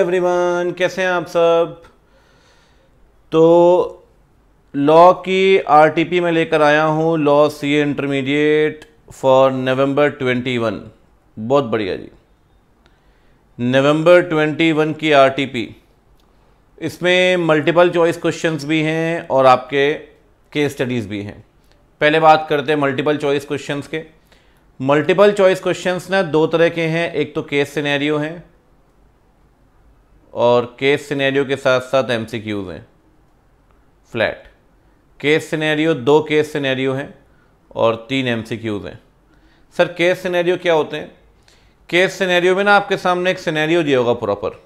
Everyone कैसे हैं आप सब तो लॉ की आरटीपी में लेकर आया हूं लॉ सी इंटरमीडिएट फॉर नवंबर 21 बहुत बढ़िया जी नवंबर 21 की आरटीपी इसमें मल्टीपल चॉइस क्वेश्चंस भी हैं और आपके केस स्टडीज़ भी हैं पहले बात करते हैं मल्टीपल चॉइस क्वेश्चंस के मल्टीपल चॉइस क्वेश्चंस ना दो तरह के हैं एक तो केस सिनेरियो हैं और केस सिनेरियो के साथ साथ एम हैं फ्लैट केस सिनेरियो दो केस सिनेरियो हैं और तीन एम हैं सर केस सिनेरियो क्या होते हैं केस सिनेरियो में ना आपके सामने एक सिनेरियो दिया होगा प्रॉपर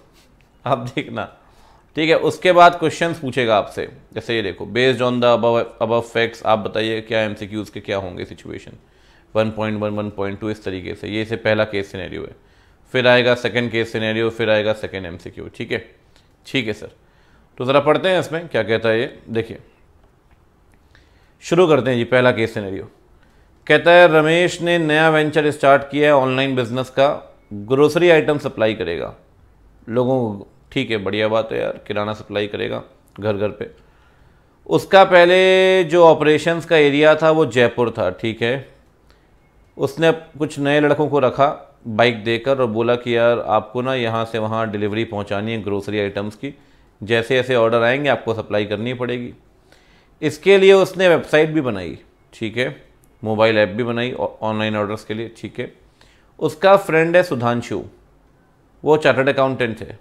आप देखना ठीक है उसके बाद क्वेश्चंस पूछेगा आपसे जैसे ये देखो बेस्ड ऑन द अब फैक्ट्स आप बताइए क्या एम के क्या होंगे सिचुएशन 1.1 1.2 इस तरीके से ये से पहला केस सिनेरियो है फिर आएगा सेकेंड केस सिनेरियो फिर आएगा सेकेंड एम ठीक है ठीक है सर तो ज़रा पढ़ते हैं इसमें क्या कहता है ये देखिए शुरू करते हैं जी पहला केस सिनेरियो कहता है रमेश ने नया वेंचर स्टार्ट किया है ऑनलाइन बिजनेस का ग्रोसरी आइटम सप्लाई करेगा लोगों को ठीक है बढ़िया बात है यार किराना सप्लाई करेगा घर घर पे उसका पहले जो ऑपरेशंस का एरिया था वो जयपुर था ठीक है उसने कुछ नए लड़कों को रखा बाइक देकर और बोला कि यार आपको ना यहाँ से वहाँ डिलीवरी पहुँचानी है ग्रोसरी आइटम्स की जैसे ऐसे ऑर्डर आएंगे आपको सप्लाई करनी पड़ेगी इसके लिए उसने वेबसाइट भी बनाई ठीक है मोबाइल ऐप भी बनाई ऑनलाइन ऑर्डर्स के लिए ठीक है उसका फ्रेंड है सुधांशु वो चार्टर्ड अकाउंटेंट है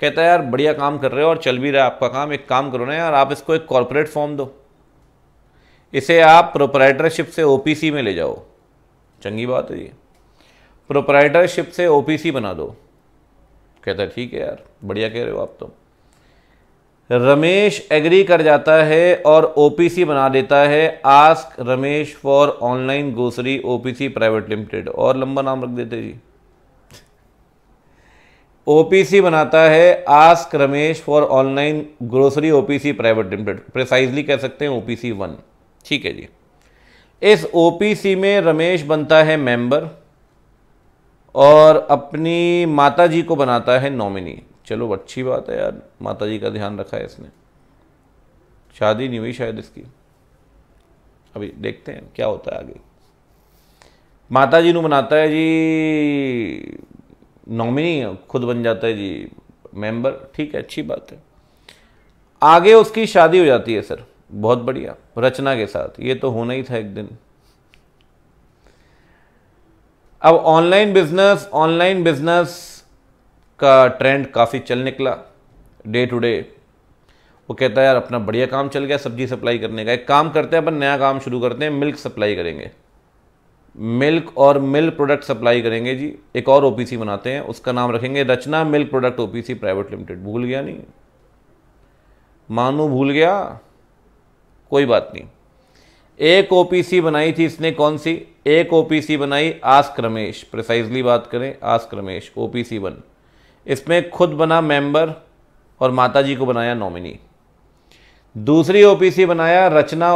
कहता है यार बढ़िया काम कर रहे हो और चल भी रहा है आपका काम एक काम करो ना यार आप इसको एक कॉरपोरेट फॉर्म दो इसे आप प्रोपराइटरशिप से ओपीसी में ले जाओ चंगी बात है ये प्रोप्राइटरशिप से ओपीसी बना दो कहता है ठीक है यार बढ़िया कह रहे हो आप तो रमेश एग्री कर जाता है और ओपीसी बना देता है ask Ramesh for online grocery OPC private limited और लंबा नाम रख देते जी ओपीसी बनाता है ask Ramesh for online grocery OPC private limited precisely कह सकते हैं ओपीसी वन ठीक है जी इस ओपीसी में रमेश बनता है मेंबर और अपनी माता जी को बनाता है नॉमिनी चलो अच्छी बात है यार माता जी का ध्यान रखा है इसने शादी नहीं हुई शायद इसकी अभी देखते हैं क्या होता है आगे माता जी बनाता है जी नॉमिनी खुद बन जाता है जी मेंबर ठीक है अच्छी बात है आगे उसकी शादी हो जाती है सर बहुत बढ़िया रचना के साथ ये तो होना ही था एक दिन अब ऑनलाइन बिजनेस ऑनलाइन बिजनेस का ट्रेंड काफ़ी चल निकला डे टू डे वो कहता है यार अपना बढ़िया काम चल गया सब्जी सप्लाई करने का एक काम करते हैं अपन नया काम शुरू करते हैं मिल्क सप्लाई करेंगे मिल्क और मिल्क प्रोडक्ट सप्लाई करेंगे जी एक और ओपीसी बनाते हैं उसका नाम रखेंगे Rachna milk product OPC private limited भूल गया नहीं मानू भूल गया कोई बात नहीं एक ओपीसी बनाई थी इसने कौन सी एक ओपीसी बनाई आस्क रमेश प्रिसाइजली बात करें आस्क रमेश ओपीसी वन इसमें खुद बना मेंबर और माताजी को बनाया नॉमिनी दूसरी ओपीसी बनाया Rachna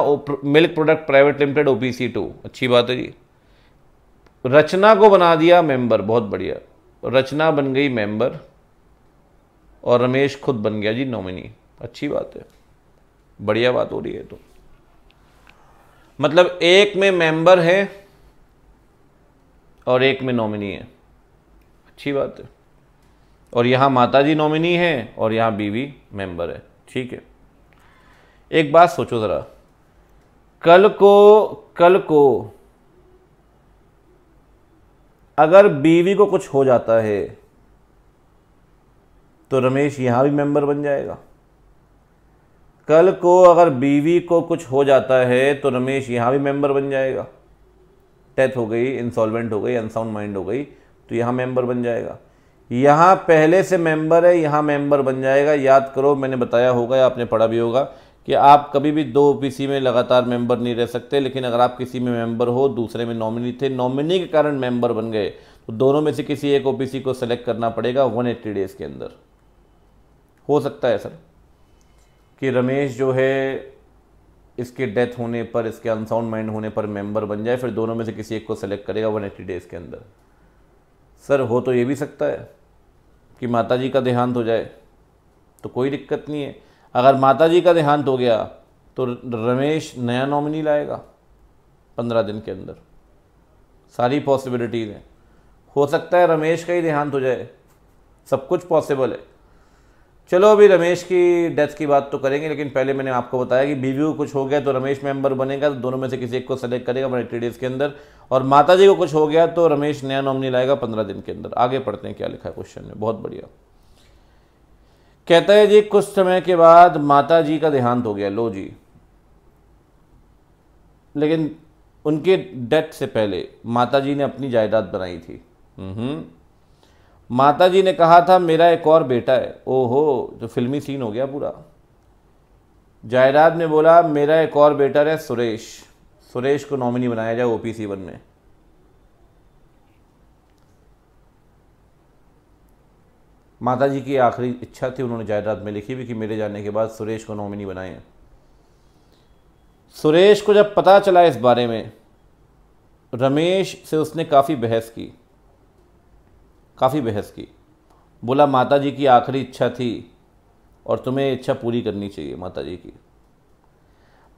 milk product private limited OPC two अच्छी बात है जी रचना को बना दिया मेंबर बहुत बढ़िया रचना बन गई मेंबर और रमेश खुद बन गया जी नॉमिनी अच्छी बात है बढ़िया बात हो रही है तो मतलब एक में मेंबर है और एक में नॉमिनी है अच्छी बात है और यहाँ माताजी नॉमिनी है और यहाँ बीवी मेंबर है ठीक है एक बात सोचो ज़रा कल को कल को अगर बीवी को कुछ हो जाता है तो रमेश यहाँ भी मेंबर बन जाएगा कल को अगर बीवी को कुछ हो जाता है तो रमेश यहाँ भी मेंबर बन जाएगा डेथ हो गई इंसॉल्वेंट हो गई अनसाउंड माइंड हो गई तो यहाँ मेंबर बन जाएगा यहाँ पहले से मेंबर है यहाँ मेंबर बन जाएगा याद करो मैंने बताया होगा या आपने पढ़ा भी होगा कि आप कभी भी दो ओपीसी में लगातार मेंबर नहीं रह सकते लेकिन अगर आप किसी में मेंबर हो दूसरे में नॉमिनी थे नॉमिनी के कारण मेंबर बन गए तो दोनों में से किसी एक ओ को सेलेक्ट करना पड़ेगा वन डेज़ के अंदर हो सकता है सर कि रमेश जो है इसके डेथ होने पर इसके अनसाउंड माइंड होने पर मेंबर बन जाए फिर दोनों में से किसी एक को सेलेक्ट करेगा वन एट्टी डेज़ के अंदर सर हो तो ये भी सकता है कि माता जी का देहांत हो जाए तो कोई दिक्कत नहीं है अगर माता जी का देहांत हो गया तो रमेश नया नॉमिनी लाएगा पंद्रह दिन के अंदर सारी पॉसिबिलिटीज़ हैं हो सकता है रमेश का ही देहांत हो जाए सब कुछ पॉसिबल है चलो अभी रमेश की डेथ की बात तो करेंगे लेकिन पहले मैंने आपको बताया कि बीवी कुछ हो गया तो रमेश मेंबर बनेगा तो दोनों में से किसी एक को सेलेक्ट करेगा मैंने डेज के अंदर और माता जी को कुछ हो गया तो रमेश नया नहीं लाएगा पंद्रह दिन के अंदर आगे पढ़ते हैं क्या लिखा है क्वेश्चन में बहुत बढ़िया कहता है जी कुछ समय के बाद माता जी का देहांत हो गया लो जी लेकिन उनके डेथ से पहले माता जी ने अपनी जायदाद बनाई थी हम्म। माता जी ने कहा था मेरा एक और बेटा है ओहो तो फिल्मी सीन हो गया पूरा जायदाद ने बोला मेरा एक और बेटा है सुरेश सुरेश को नॉमिनी बनाया जाए ओपीसी वन में माता जी की आखिरी इच्छा थी उन्होंने जायदाद में लिखी भी कि मेरे जाने के बाद सुरेश को नॉमिनी बनाए सुरेश को जब पता चला इस बारे में रमेश से उसने काफ़ी बहस की काफ़ी बहस की बोला माता जी की आखिरी इच्छा थी और तुम्हें इच्छा पूरी करनी चाहिए माता जी की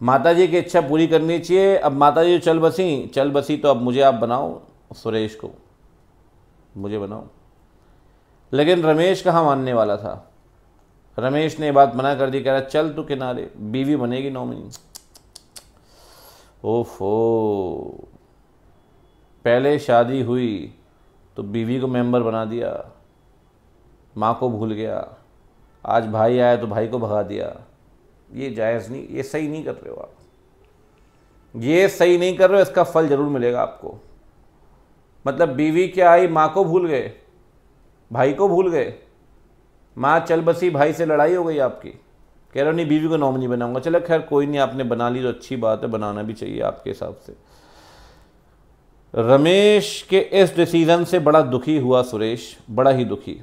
माता जी की इच्छा पूरी करनी चाहिए अब माता जी चल बसी चल बसी तो अब मुझे आप बनाओ सुरेश को मुझे बनाओ लेकिन रमेश कहाँ मानने वाला था रमेश ने बात मना कर दी कह रहा चल तू किनारे बीवी बनेगी नॉमिनी ओफो पहले शादी हुई तो बीवी को मेंबर बना दिया माँ को भूल गया आज भाई आया तो भाई को भगा दिया ये जायज़ नहीं ये सही नहीं कर रहे हो आप ये सही नहीं कर रहे हो इसका फल ज़रूर मिलेगा आपको मतलब बीवी क्या आई माँ को भूल गए भाई को भूल गए माँ चल बसी भाई से लड़ाई हो गई आपकी कह रहे हो नहीं बीवी को नॉमिनी बनाऊंगा चलो खैर कोई नहीं आपने बना ली तो अच्छी बात है बनाना भी चाहिए आपके हिसाब से रमेश के इस डिसीजन से बड़ा दुखी हुआ सुरेश बड़ा ही दुखी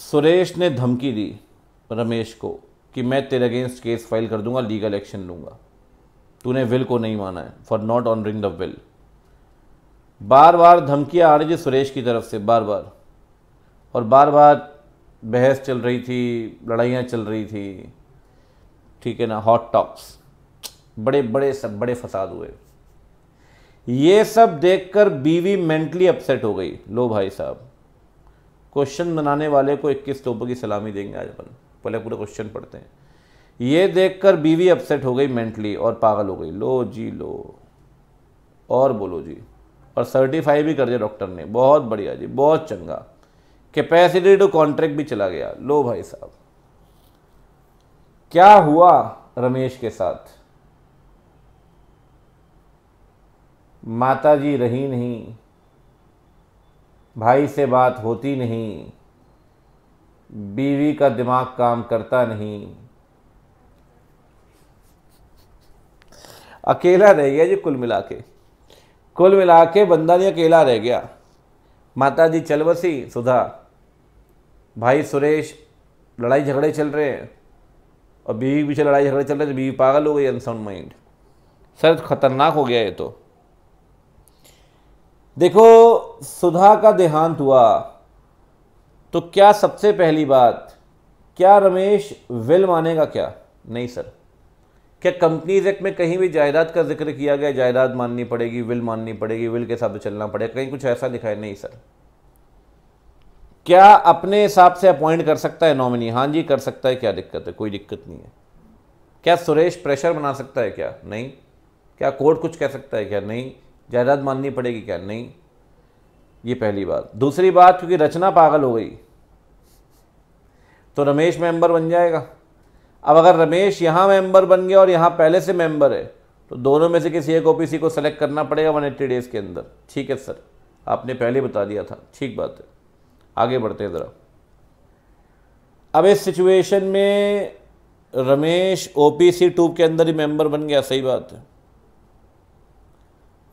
सुरेश ने धमकी दी रमेश को कि मैं तेरे अगेंस्ट केस फाइल कर दूंगा लीगल एक्शन लूंगा तूने विल को नहीं माना है for not honouring the will बार बार धमकियाँ आ रही थी सुरेश की तरफ से बार बार और बार बार बहस चल रही थी लड़ाइयाँ चल रही थी ठीक है ना हॉट टॉक्स बड़े बड़े सब बड़े फसाद हुए ये सब देखकर बीवी मेंटली अपसेट हो गई लो भाई साहब क्वेश्चन बनाने वाले को 21 तोपों की सलामी देंगे आज अपन पहले पूरे क्वेश्चन पढ़ते हैं ये देखकर बीवी अपसेट हो गई मेंटली और पागल हो गई लो जी लो और बोलो जी और सर्टिफाई भी कर दिया डॉक्टर ने बहुत बढ़िया जी बहुत चंगा कैपेसिटी टू कॉन्ट्रैक्ट भी चला गया लो भाई साहब क्या हुआ रमेश के साथ माता जी रही नहीं भाई से बात होती नहीं बीवी का दिमाग काम करता नहीं अकेला रह गया जी कुल मिला के कुल मिला के बंदा जी अकेला रह गया माता जी चल बसी सुधा भाई सुरेश लड़ाई झगड़े चल रहे हैं और बीवी पीछे लड़ाई झगड़े चल रहे तो बीवी पागल हो गई अनसाउंड माइंड सर खतरनाक हो गया ये तो देखो सुधा का देहांत हुआ तो क्या सबसे पहली बात क्या रमेश विल मानेगा क्या नहीं सर क्या कंपनीज एक्ट में कहीं भी जायदाद का जिक्र किया गया जायदाद माननी पड़ेगी विल माननी पड़ेगी विल के हिसाब से चलना पड़ेगा कहीं कुछ ऐसा दिखाए नहीं सर क्या अपने हिसाब से अपॉइंट कर सकता है नॉमिनी हाँ जी कर सकता है क्या दिक्कत है कोई दिक्कत नहीं है क्या सुरेश प्रेशर बना सकता है क्या नहीं क्या कोर्ट कुछ कह सकता है क्या नहीं जायदाद माननी पड़ेगी क्या नहीं ये पहली बात दूसरी बात क्योंकि रचना पागल हो गई तो रमेश मेंबर बन जाएगा अब अगर रमेश यहाँ मेंबर बन गया और यहाँ पहले से मेंबर है तो दोनों में से किसी एक ओपीसी को सेलेक्ट करना पड़ेगा वन एट्टी डेज़ के अंदर ठीक है सर आपने पहले बता दिया था ठीक बात है आगे बढ़ते हैं ज़रा अब इस सिचुएशन में रमेश ओपीसी ट्यूब के अंदर ही मेंबर बन गया सही बात है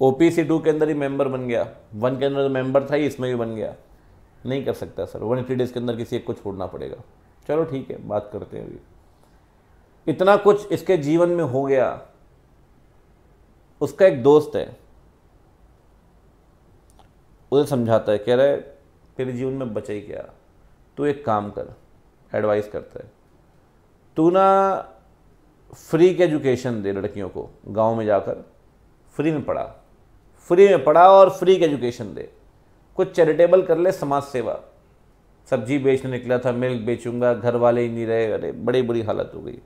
ओ पी सी टू के अंदर ही मेंबर बन गया वन के अंदर मेंबर था ही इसमें भी बन गया नहीं कर सकता सर वन एट्टी डेज़ के अंदर किसी एक को छोड़ना पड़ेगा चलो ठीक है बात करते हैं अभी इतना कुछ इसके जीवन में हो गया उसका एक दोस्त है उसे समझाता है कह रहा है तेरे जीवन में बचा ही क्या तू एक काम कर एडवाइस करता है तू ना फ्री के एजुकेशन दे लड़कियों को गांव में जाकर फ्री में पढ़ा फ्री में पढ़ा और फ्री की एजुकेशन दे कुछ चैरिटेबल कर ले समाज सेवा सब्जी बेचने निकला था मिल्क बेचूंगा घर वाले ही नहीं रहे अरे बड़ी बुरी हालत हो गई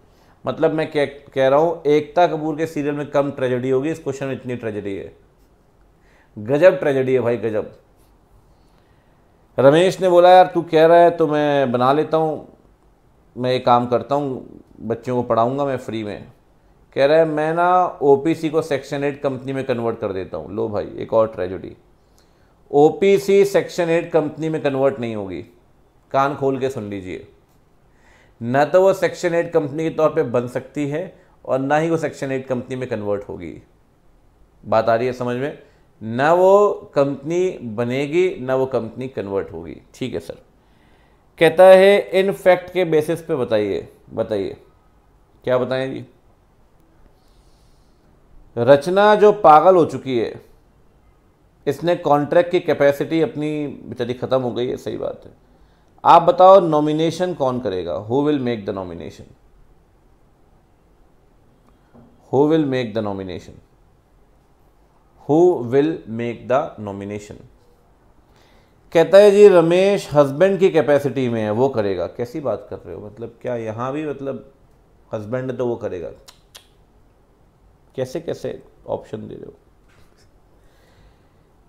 मतलब मैं कह कह रहा हूँ एकता कपूर के सीरियल में कम ट्रेजेडी होगी इस क्वेश्चन में इतनी ट्रेजेडी है गजब ट्रेजेडी है भाई गजब रमेश ने बोला यार तू कह रहा है तो मैं बना लेता हूँ मैं ये काम करता हूँ बच्चों को पढ़ाऊँगा मैं फ्री में कह रहा है मैं ना ओ को सेक्शन एट कंपनी में कन्वर्ट कर देता हूँ लो भाई एक और ट्रेजिडी ओ सेक्शन एट कंपनी में कन्वर्ट नहीं होगी कान खोल के सुन लीजिए ना तो वो सेक्शन एट कंपनी के तौर पे बन सकती है और ना ही वो सेक्शन एट कंपनी में कन्वर्ट होगी बात आ रही है समझ में ना वो कंपनी बनेगी ना वो कंपनी कन्वर्ट होगी ठीक है सर कहता है इन फैक्ट के बेसिस पे बताइए बताइए क्या बताएं जी रचना जो पागल हो चुकी है इसने कॉन्ट्रैक्ट की कैपेसिटी अपनी बेचारी ख़त्म हो गई है सही बात है आप बताओ नॉमिनेशन कौन करेगा who will make the nomination who will make the nomination who will make the nomination कहता है जी रमेश हस्बैंड की कैपेसिटी में है वो करेगा कैसी बात कर रहे हो मतलब क्या यहाँ भी मतलब हस्बैंड तो वो करेगा कैसे कैसे ऑप्शन दे रहे हो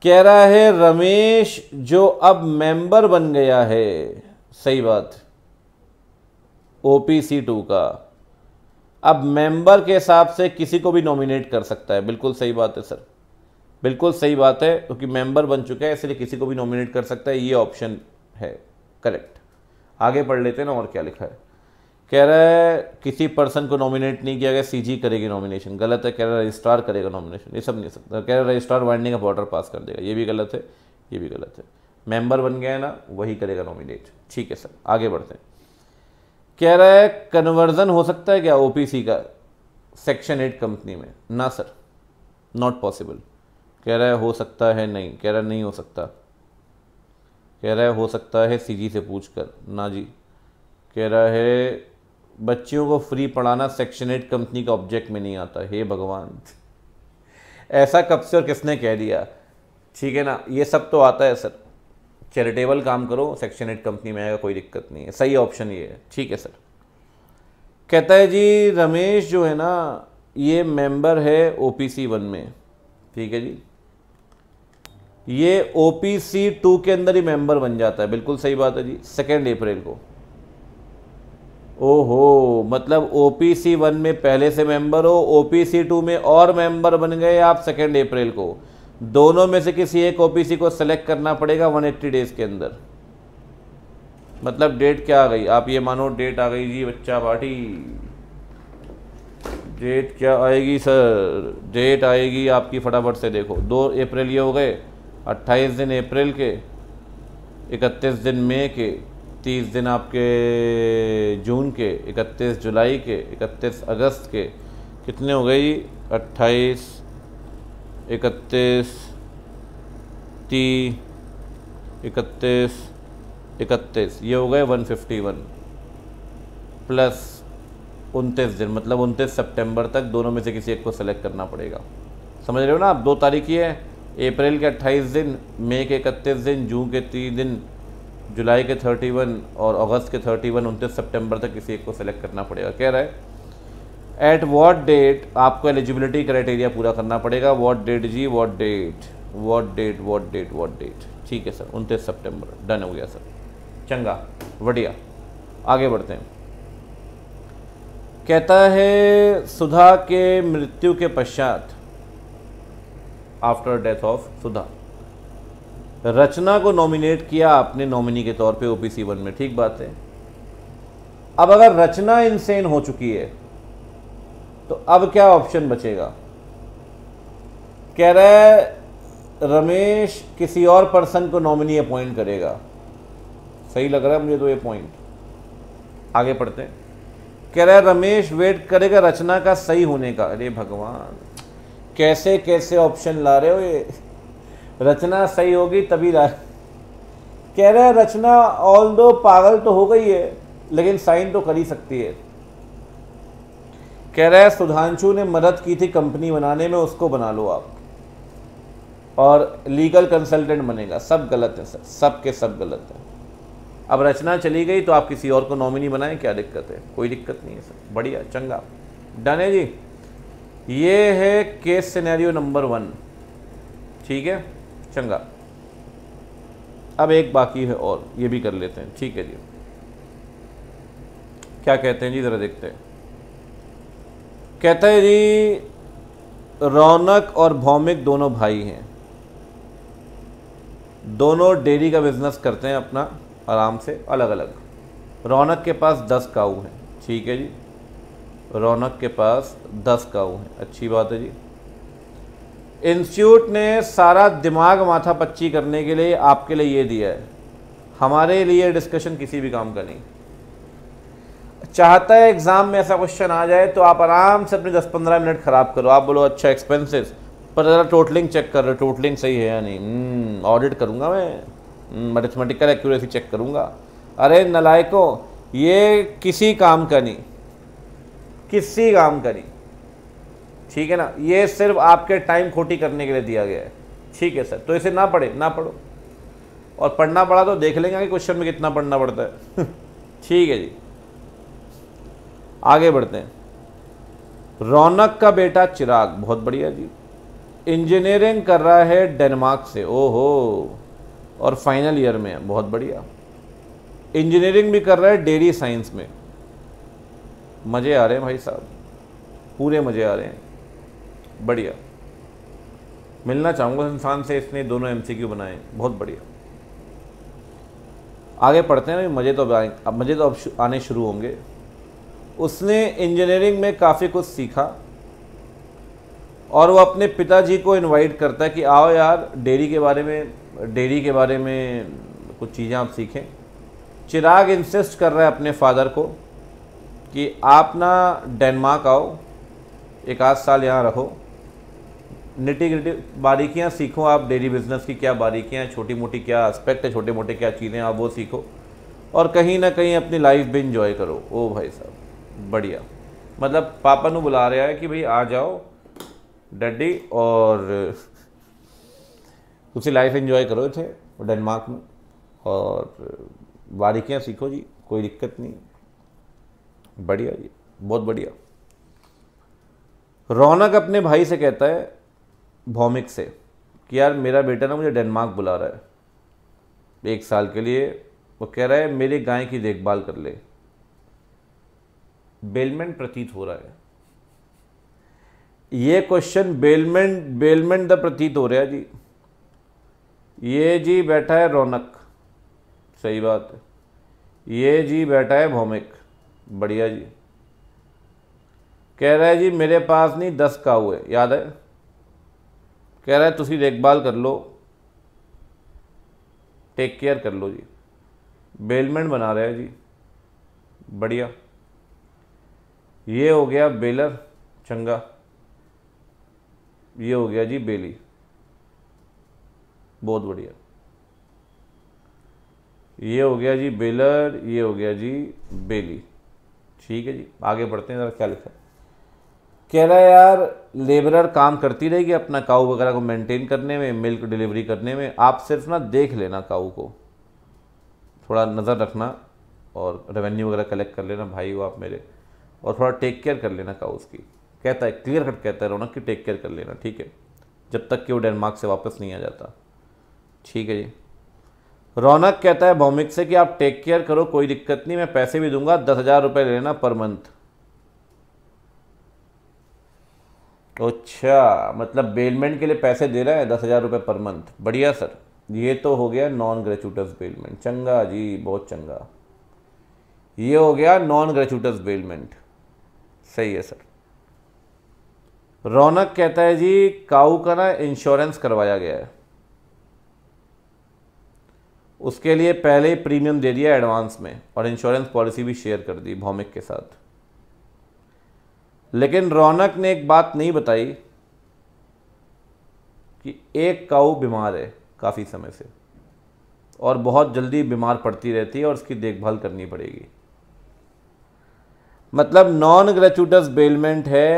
कह रहा है रमेश जो अब मेंबर बन गया है सही बात ओपीसी टू का अब मेंबर के हिसाब से किसी को भी नॉमिनेट कर सकता है बिल्कुल सही बात है सर बिल्कुल सही बात है क्योंकि मेंबर बन चुका है इसलिए किसी को भी नॉमिनेट कर सकता है ये ऑप्शन है करेक्ट आगे पढ़ लेते हैं ना और क्या लिखा है कह रहा है किसी पर्सन को नॉमिनेट नहीं किया गया सीजी करेगी नॉमिनेशन गलत है कह रहा है रजिस्ट्रार करेगा नॉमिनेशन ये सब नहीं सकता कह रहा है registrar winding off order pass कर देगा ये भी गलत है ये भी गलत है मेंबर बन गया है ना वही करेगा नॉमिनेट ठीक है सर आगे बढ़ते हैं कह रहा है कन्वर्जन हो सकता है क्या ओ का सेक्शन एट कंपनी में ना सर नॉट पॉसिबल कह रहा है हो सकता है नहीं कह रहा है नहीं हो सकता कह रहा है हो सकता है सी से पूछ कर ना जी कह रहा है बच्चियों को फ्री पढ़ाना सेक्शन एट कंपनी का ऑब्जेक्ट में नहीं आता हे भगवान ऐसा कब से और किसने कह दिया ठीक है ना ये सब तो आता है सर चैरिटेबल काम करो सेक्शन एट कंपनी में आएगा कोई दिक्कत नहीं है सही ऑप्शन ये है ठीक है सर कहता है जी रमेश जो है ना ये मेंबर है ओ पी सी वन में ठीक है जी ये ओ पी सी टू के अंदर ही मेंबर बन जाता है बिल्कुल सही बात है जी सेकेंड अप्रैल को ओहो मतलब ओ पी सी वन में पहले से मेंबर हो ओ पी सी टू में और मेंबर बन गए आप सेकेंड अप्रैल को दोनों में से किसी एक ओ पी सी को सेलेक्ट करना पड़ेगा वन एट्टी डेज़ के अंदर मतलब डेट क्या आ गई आप ये मानो डेट आ गई जी बच्चा पार्टी डेट क्या आएगी सर डेट आएगी आपकी फटाफट से देखो दो अप्रैल ये हो गए अट्ठाईस दिन अप्रैल के इकतीस दिन मई के तीस दिन आपके जून के इकतीस जुलाई के इकतीस अगस्त के कितने हो गई अट्ठाईस इकतीस ती इकतीस इकतीस ये हो गए वन फिफ्टी वन प्लस उनतीस दिन मतलब उनतीस सितंबर तक दोनों में से किसी एक को सेलेक्ट करना पड़ेगा समझ रहे हो ना आप दो तारीख ही है अप्रैल के अट्ठाईस दिन मई के इकतीस दिन जून के तीन दिन जुलाई के 31 और अगस्त के 31 वन उनतीस सेप्टेम्बर तक किसी एक को सेलेक्ट करना पड़ेगा कह रहा है एट वॉट डेट आपको एलिजिबिलिटी क्राइटेरिया पूरा करना पड़ेगा वॉट डेट जी what date what date what date what date ठीक है सर उनतीस सेप्टेम्बर डन हो गया सर चंगा बढ़िया आगे बढ़ते हैं कहता है सुधा के मृत्यु के पश्चात after death of Sudha Rachna को नॉमिनेट किया आपने नॉमिनी के तौर पे ओपीसी वन में ठीक बात है अब अगर रचना इनसेन हो चुकी है तो अब क्या ऑप्शन बचेगा कह रहे रमेश किसी और पर्सन को नॉमिनी अपॉइंट करेगा सही लग रहा है मुझे तो ये पॉइंट आगे पढ़ते हैं कह रहा है रमेश वेट करेगा रचना का सही होने का अरे भगवान कैसे कैसे ऑप्शन ला रहे हो ये रचना सही होगी तभी कह रहे हैं रचना ऑल दो पागल तो हो गई है लेकिन साइन तो कर ही सकती है कह रहे हैं सुधांशु ने मदद की थी कंपनी बनाने में उसको बना लो आप और लीगल कंसल्टेंट बनेगा सब गलत है सर सब के सब गलत है अब रचना चली गई तो आप किसी और को नॉमिनी बनाएं क्या दिक्कत है कोई दिक्कत नहीं है सर बढ़िया चंगा डन है जी ये है केस सिनेरियो नंबर वन ठीक है चंगा अब एक बाकी है और ये भी कर लेते हैं ठीक है जी क्या कहते हैं जी ज़रा देखते हैं कहते हैं जी रौनक और भौमिक दोनों भाई हैं दोनों डेयरी का बिज़नेस करते हैं अपना आराम से अलग अलग रौनक के पास दस काऊ हैं ठीक है जी रौनक के पास दस काऊ हैं अच्छी बात है जी इंस्टीट्यूट ने सारा दिमाग माथा पच्ची करने के लिए आपके लिए ये दिया है हमारे लिए डिस्कशन किसी भी काम का नहीं चाहता है एग्ज़ाम में ऐसा क्वेश्चन आ जाए तो आप आराम से अपने 10-15 मिनट ख़राब करो आप बोलो अच्छा एक्सपेंसेस पर ज़रा टोटलिंग चेक कर रहे टोटलिंग सही है या नहीं ऑडिट हम्म, करूँगा मैं मैथमेटिकल एक्यूरेसी चेक करूँगा अरे नलायकों ये किसी काम का नहीं किसी काम का नहीं ठीक है ना ये सिर्फ आपके टाइम खोटी करने के लिए दिया गया है ठीक है सर तो इसे ना पढ़े ना पढ़ो और पढ़ना पड़ा तो देख लेंगे कि क्वेश्चन में कितना पढ़ना पड़ता है ठीक है जी आगे बढ़ते हैं रौनक का बेटा चिराग बहुत बढ़िया जी इंजीनियरिंग कर रहा है डेनमार्क से ओहो और फाइनल ईयर में है बहुत बढ़िया इंजीनियरिंग भी कर रहा है डेयरी साइंस में मज़े आ रहे हैं भाई साहब पूरे मज़े आ रहे हैं बढ़िया मिलना चाहूँगा इंसान से इसने दोनों क्यू बनाए बहुत बढ़िया आगे पढ़ते हैं मज़े तो अब मज़े तो अब आने शुरू होंगे उसने इंजीनियरिंग में काफ़ी कुछ सीखा और वो अपने पिताजी को इनवाइट करता है कि आओ यार डेरी के बारे में डेयरी के बारे में कुछ चीज़ें आप सीखें चिराग इंसिस्ट कर रहा है अपने फादर को कि आप ना डेनमार्क आओ एक आध साल यहाँ रहो निटी गिटी बारीकियाँ सीखो आप डेली बिजनेस की क्या बारीकियाँ हैं छोटी मोटी क्या एस्पेक्ट है छोटे मोटे क्या चीज़ें आप वो सीखो और कहीं ना कहीं अपनी लाइफ भी इंजॉय करो ओ भाई साहब बढ़िया मतलब पापा नु बुला रहा है कि भाई आ जाओ डैडी और उसी लाइफ इंजॉय करो थे डेनमार्क में और बारीकियाँ सीखो जी कोई दिक्कत नहीं बढ़िया जी बहुत बढ़िया रौनक अपने भाई से कहता है भौमिक से कि यार मेरा बेटा ना मुझे डेनमार्क बुला रहा है एक साल के लिए वो कह रहा है मेरी गाय की देखभाल कर ले बेलमेंट प्रतीत हो रहा है ये क्वेश्चन बेलमेंट बेलमेंट द प्रतीत हो रहा है जी ये जी बैठा है रौनक सही बात है ये जी बैठा है भौमिक बढ़िया जी कह रहा है जी मेरे पास नहीं दस का हुए याद है कह रहा है तुम देखभाल कर लो टेक केयर कर लो जी बेलमेंट बना रहे हैं जी बढ़िया ये हो गया बेलर चंगा ये हो गया जी बेली बहुत बढ़िया ये हो गया जी बेलर ये हो गया जी बेली ठीक है जी आगे बढ़ते हैं ज़रा क्या लिखा कह रहा है यार लेबरर काम करती रहेगी अपना काऊ वगैरह को मेंटेन करने में मिल्क डिलीवरी करने में आप सिर्फ ना देख लेना काऊ को थोड़ा नज़र रखना और रेवेन्यू वगैरह कलेक्ट कर लेना भाई हो आप मेरे और थोड़ा टेक केयर कर लेना काऊ उसकी कहता है क्लियर कट कहता है रौनक कि टेक केयर कर लेना ठीक है जब तक कि वो डेनमार्क से वापस नहीं आ जाता ठीक है जी रौनक कहता है भौमिक से कि आप टेक केयर करो कोई दिक्कत नहीं मैं पैसे भी दूंगा दस हज़ार रुपये लेना पर मंथ अच्छा मतलब बेलमेंट के लिए पैसे दे रहा है दस हज़ार रुपये पर मंथ बढ़िया सर ये तो हो गया नॉन ग्रेचुटस बेलमेंट चंगा जी बहुत चंगा ये हो गया नॉन ग्रेचुटस बेलमेंट सही है सर रौनक कहता है जी काऊ का ना इंश्योरेंस करवाया गया है उसके लिए पहले ही प्रीमियम दे दिया एडवांस में और इंश्योरेंस पॉलिसी भी शेयर कर दी भौमिक के साथ लेकिन रौनक ने एक बात नहीं बताई कि एक काऊ बीमार है काफ़ी समय से और बहुत जल्दी बीमार पड़ती रहती है और उसकी देखभाल करनी पड़ेगी मतलब नॉन ग्रेचुटस बेलमेंट है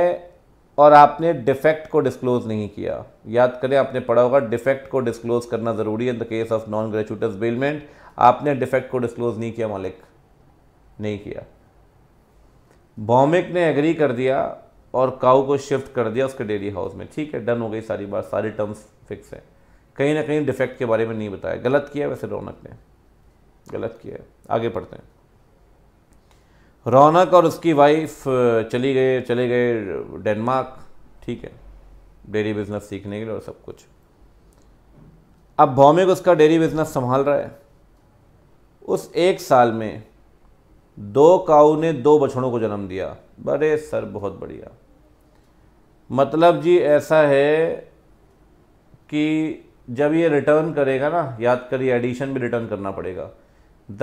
और आपने डिफेक्ट को डिस्क्लोज नहीं किया याद करें आपने पढ़ा होगा डिफेक्ट को डिस्क्लोज करना ज़रूरी है in the case of non gratuitous bailment आपने डिफेक्ट को डिस्क्लोज नहीं किया मालिक नहीं किया बॉमिक ने एग्री कर दिया और काऊ को शिफ्ट कर दिया उसके डेयरी हाउस में ठीक है डन हो गई सारी बात सारी टर्म्स फिक्स हैं कहीं ना कहीं डिफेक्ट के बारे में नहीं बताया गलत किया वैसे रौनक ने गलत किया है आगे पढ़ते हैं रौनक और उसकी वाइफ चली गए चले गए डेनमार्क ठीक है डेयरी बिजनेस सीखने के लिए और सब कुछ अब भौमिक उसका डेयरी बिजनेस संभाल रहा है उस एक साल में दो काऊ ने दो बछड़ों को जन्म दिया बड़े सर बहुत बढ़िया मतलब जी ऐसा है कि जब ये रिटर्न करेगा ना याद करिए एडिशन भी रिटर्न करना पड़ेगा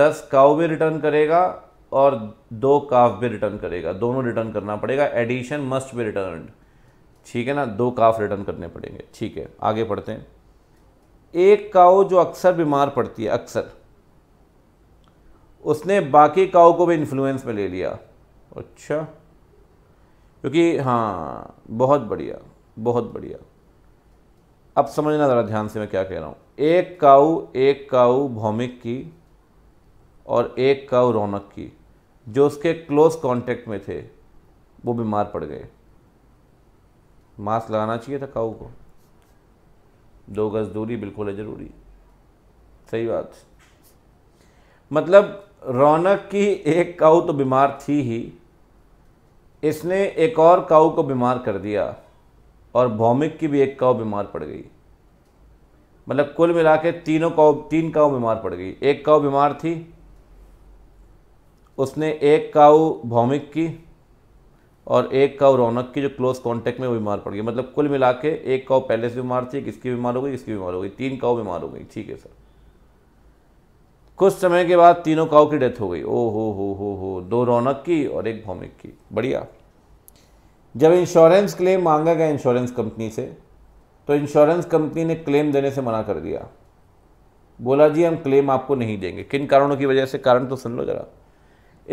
दस काऊ भी रिटर्न करेगा और दो काफ भी रिटर्न करेगा दोनों रिटर्न करना पड़ेगा एडिशन मस्ट भी रिटर्न ठीक है ना दो काफ रिटर्न करने पड़ेंगे ठीक है आगे पढ़ते हैं एक काऊ जो अक्सर बीमार पड़ती है अक्सर उसने बाकी काऊ को भी इन्फ्लुएंस में ले लिया अच्छा क्योंकि हाँ बहुत बढ़िया बहुत बढ़िया अब समझना ज़रा ध्यान से मैं क्या कह रहा हूँ एक काऊ एक काऊ भौमिक की और एक काऊ रौनक की जो उसके क्लोज कांटेक्ट में थे वो बीमार पड़ गए मास्क लगाना चाहिए था काऊ को दो गज दूरी बिल्कुल है ज़रूरी सही बात मतलब रौनक की एक काऊ तो बीमार थी ही इसने एक और काऊ को बीमार कर दिया और भौमिक की भी एक काऊ बीमार पड़ गई मतलब कुल मिला के तीनों काऊ तीन काऊ बीमार पड़ गई एक काऊ बीमार थी उसने एक काऊ भौमिक की और एक काऊ रौनक की जो क्लोज कांटेक्ट में वो बीमार पड़ गई मतलब कुल मिला के एक काऊ पहले से बीमार थी किसकी बीमार हो गई किसकी बीमार हो गई तीन काऊ बीमार हो गई ठीक है सर कुछ समय के बाद तीनों काऊ की डेथ हो गई ओ हो हो हो हो दो रौनक की और एक भौमिक की बढ़िया जब इंश्योरेंस क्लेम मांगा गया इंश्योरेंस कंपनी से तो इंश्योरेंस कंपनी ने क्लेम देने से मना कर दिया बोला जी हम क्लेम आपको नहीं देंगे किन कारणों की वजह से कारण तो सुन लो ज़रा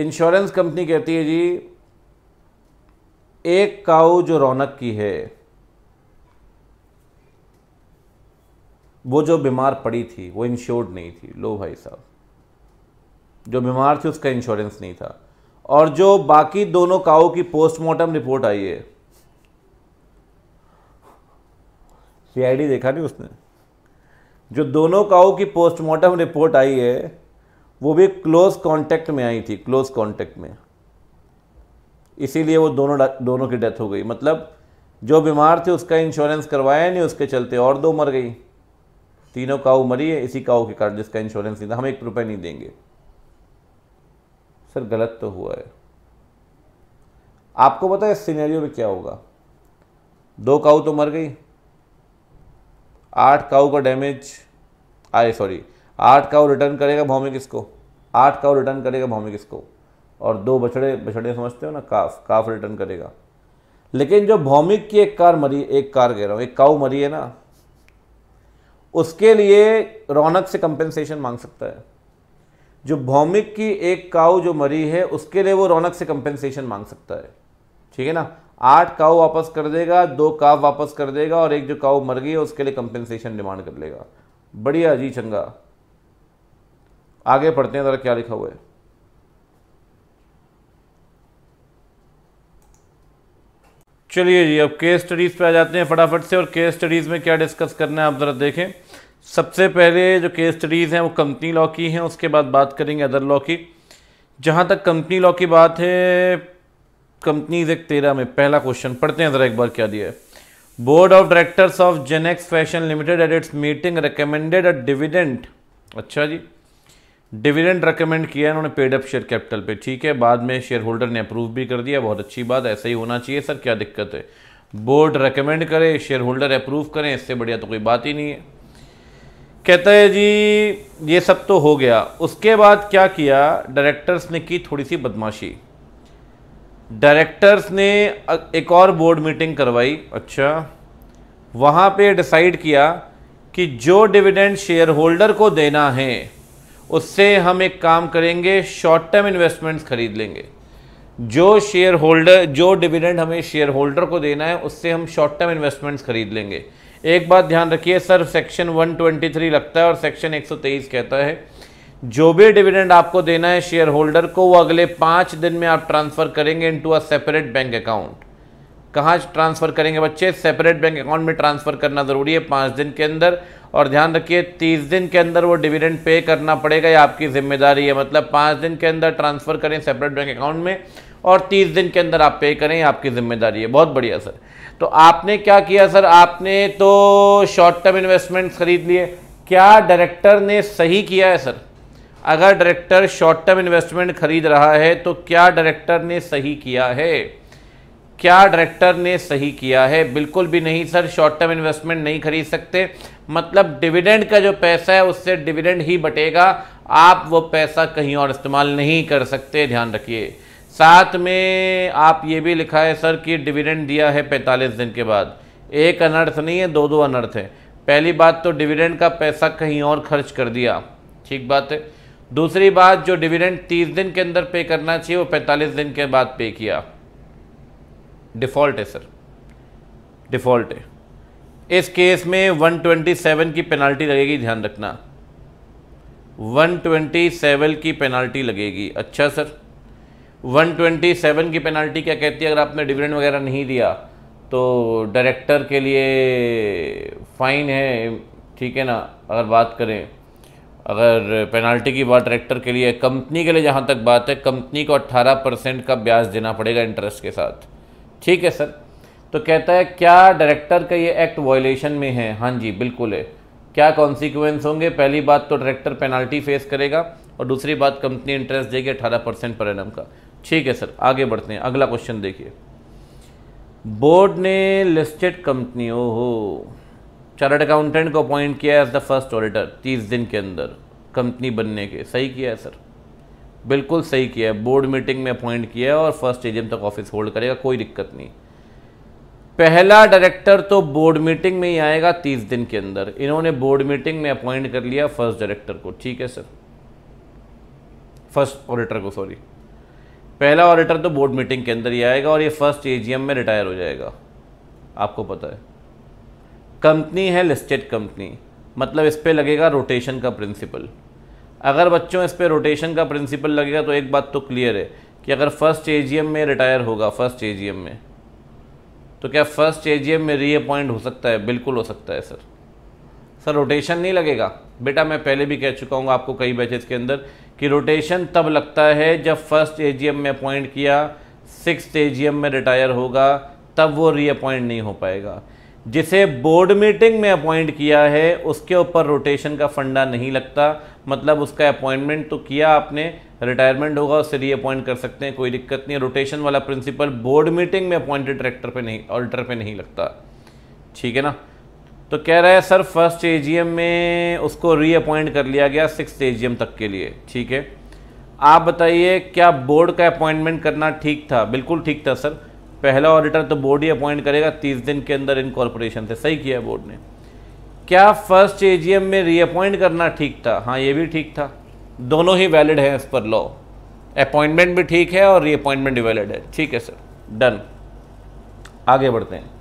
इंश्योरेंस कंपनी कहती है जी एक काऊ जो रौनक की है वो जो बीमार पड़ी थी वो इंश्योर्ड नहीं थी लो भाई साहब जो बीमार थी उसका इंश्योरेंस नहीं था और जो बाकी दोनों काऊ की पोस्टमार्टम रिपोर्ट आई है सीआईडी देखा नहीं उसने जो दोनों काऊ की पोस्टमार्टम रिपोर्ट आई है वो भी क्लोज कांटेक्ट में आई थी क्लोज कांटेक्ट में इसीलिए वो दोनों दोनों की डेथ हो गई मतलब जो बीमार थे उसका इंश्योरेंस करवाया नहीं उसके चलते और दो मर गई तीनों काऊ मरी है इसी काऊ के कारण जिसका इंश्योरेंस नहीं था हम एक रुपये नहीं देंगे सर गलत तो हुआ है आपको पता है इस सीनेरियो में क्या होगा दो काऊ तो मर गई आठ काऊ का डैमेज आए सॉरी आठ काऊ रिटर्न करेगा भौमिक इसको आठ काऊ रिटर्न करेगा भौमिक इसको और दो बछड़े बछड़े समझते हो ना काफ काफ रिटर्न करेगा लेकिन जो भौमिक की एक कार मरी एक कार कह रहा हूँ एक काऊ मरी है ना उसके लिए रौनक से कंपेंसेशन मांग सकता है जो भौमिक की एक काउ जो मरी है उसके लिए वो रौनक से कंपेंसेशन मांग सकता है ठीक है ना आठ काउ वापस कर देगा दो काव वापस कर देगा और एक जो काउ मर गई है उसके लिए कंपेंसेशन डिमांड कर लेगा बढ़िया जी चंगा आगे पढ़ते हैं ज़रा क्या लिखा हुआ है चलिए जी अब केस स्टडीज़ पे आ जाते हैं फटाफट से और केस स्टडीज़ में क्या डिस्कस करना है आप ज़रा देखें सबसे पहले जो केस स्टडीज़ हैं वो कंपनी लॉ की हैं उसके बाद बात करेंगे अदर लॉ की जहाँ तक कंपनी लॉ की बात है कंपनीज एक तेरह में पहला क्वेश्चन पढ़ते हैं ज़रा एक बार क्या दिया है board of directors of Genex fashion limited at its meeting recommended a dividend अच्छा जी डिविडेंड रिकमेंड किया है उन्होंने पेड अप शेयर कैपिटल पे ठीक है बाद में शेयर होल्डर ने अप्रूव भी कर दिया बहुत अच्छी बात ऐसा ही होना चाहिए सर क्या दिक्कत है बोर्ड रिकमेंड करे शेयर होल्डर अप्रूव करें इससे बढ़िया तो कोई बात ही नहीं है कहता है जी ये सब तो हो गया उसके बाद क्या किया डायरेक्टर्स ने की थोड़ी सी बदमाशी डायरेक्टर्स ने एक और बोर्ड मीटिंग करवाई अच्छा वहाँ पे डिसाइड किया कि जो डिविडेंड शेयर होल्डर को देना है उससे हम एक काम करेंगे शॉर्ट टर्म इन्वेस्टमेंट्स खरीद लेंगे जो शेयर होल्डर जो डिविडेंड हमें शेयर होल्डर को देना है उससे हम शॉर्ट टर्म इन्वेस्टमेंट्स खरीद लेंगे एक बात ध्यान रखिए सर सेक्शन 123 लगता है और सेक्शन 123 कहता है जो भी डिविडेंड आपको देना है शेयर होल्डर को वो अगले पाँच दिन में आप ट्रांसफ़र करेंगे into a separate bank account कहाँ ट्रांसफ़र करेंगे बच्चे सेपरेट बैंक अकाउंट में ट्रांसफ़र करना ज़रूरी है पाँच दिन के अंदर और ध्यान रखिए तीस दिन के अंदर वो डिविडेंड पे करना पड़ेगा ये आपकी जिम्मेदारी है मतलब पाँच दिन के अंदर ट्रांसफ़र करें सेपरेट बैंक अकाउंट में और तीस दिन के अंदर आप पे करें आपकी जिम्मेदारी है बहुत बढ़िया सर तो आपने क्या किया सर आपने तो शॉर्ट टर्म इन्वेस्टमेंट खरीद लिए क्या डायरेक्टर ने सही किया है सर अगर डायरेक्टर शॉर्ट टर्म इन्वेस्टमेंट खरीद रहा है तो क्या डायरेक्टर ने सही किया है क्या डायरेक्टर ने सही किया है बिल्कुल भी नहीं सर शॉर्ट टर्म इन्वेस्टमेंट नहीं खरीद सकते मतलब डिविडेंड का जो पैसा है उससे डिविडेंड ही बटेगा आप वो पैसा कहीं और इस्तेमाल नहीं कर सकते ध्यान रखिए साथ में आप ये भी लिखा है सर कि डिविडेंड दिया है पैंतालीस दिन के बाद एक अनर्थ नहीं है दो दो अनर्थ है पहली बात तो डिविडेंड का पैसा कहीं और खर्च कर दिया ठीक बात है दूसरी बात जो डिविडेंड 30 दिन के अंदर पे करना चाहिए वो 45 दिन के बाद पे किया डिफ़ॉल्ट है सर डिफ़ॉल्ट है इस केस में 127 की पेनल्टी लगेगी ध्यान रखना 127 की पेनल्टी लगेगी अच्छा सर 127 की पेनल्टी क्या कहती है अगर आपने डिविडेंड वगैरह नहीं दिया तो डायरेक्टर के लिए फ़ाइन है ठीक है ना अगर बात करें अगर पेनल्टी की बात डायरेक्टर के लिए कंपनी के लिए जहाँ तक बात है कंपनी को 18 परसेंट का ब्याज देना पड़ेगा इंटरेस्ट के साथ ठीक है सर तो कहता है क्या डायरेक्टर का ये एक्ट वायलेशन में है हाँ जी बिल्कुल है क्या कॉन्सिक्वेंस होंगे पहली बात तो डायरेक्टर पेनल्टी फेस करेगा और दूसरी बात कंपनी इंटरेस्ट देगी अठारह परसेंट पर एनम का ठीक है सर आगे बढ़ते हैं अगला क्वेश्चन देखिए बोर्ड ने लिस्टेड कंपनी ओहो चार्ट अकाउंटेंट को अपॉइंट किया एज द फर्स्ट ऑडिटर तीस दिन के अंदर कंपनी बनने के सही किया है सर बिल्कुल सही किया है बोर्ड मीटिंग में अपॉइंट किया है और फर्स्ट एजीएम तक ऑफिस होल्ड करेगा कोई दिक्कत नहीं पहला डायरेक्टर तो बोर्ड मीटिंग में ही आएगा तीस दिन के अंदर इन्होंने बोर्ड मीटिंग में अपॉइंट कर लिया फर्स्ट डायरेक्टर को ठीक है सर फर्स्ट ऑडिटर को सॉरी पहला ऑडिटर तो बोर्ड मीटिंग के अंदर ही आएगा और ये फर्स्ट एजीएम में रिटायर हो जाएगा आपको पता है कंपनी है लिस्टेड कंपनी मतलब इस पर लगेगा रोटेशन का प्रिंसिपल अगर बच्चों इस पर रोटेशन का प्रिंसिपल लगेगा तो एक बात तो क्लियर है कि अगर फर्स्ट ए में रिटायर होगा फर्स्ट ए में तो क्या फर्स्ट ए में रीअपॉइंट हो सकता है बिल्कुल हो सकता है सर सर रोटेशन नहीं लगेगा बेटा मैं पहले भी कह चुका हूँ आपको कई बैचेज़ के अंदर कि रोटेशन तब लगता है जब फर्स्ट ए में अपॉइंट किया सिक्स ए में रिटायर होगा तब वो रीअपॉइंट नहीं हो पाएगा जिसे बोर्ड मीटिंग में अपॉइंट किया है उसके ऊपर रोटेशन का फंडा नहीं लगता मतलब उसका अपॉइंटमेंट तो किया आपने रिटायरमेंट होगा उससे रीअपॉइंट कर सकते हैं कोई दिक्कत नहीं रोटेशन वाला प्रिंसिपल बोर्ड मीटिंग में अपॉइंटेड डायरेक्टर पे नहीं ऑल्टर पे नहीं लगता ठीक है ना तो कह रहा है सर फर्स्ट ए में उसको रीअपॉइंट कर लिया गया सिक्स ए तक के लिए ठीक है आप बताइए क्या बोर्ड का अपॉइंटमेंट करना ठीक था बिल्कुल ठीक था सर पहला ऑडिटर तो बोर्ड ही अपॉइंट करेगा तीस दिन के अंदर इन कॉरपोरेशन से सही किया बोर्ड ने क्या फर्स्ट ए में रीअपॉइंट करना ठीक था हाँ ये भी ठीक था दोनों ही वैलिड हैं इस पर लॉ अपॉइंटमेंट भी ठीक है और रीअपॉइंटमेंट भी वैलिड है ठीक है सर डन आगे बढ़ते हैं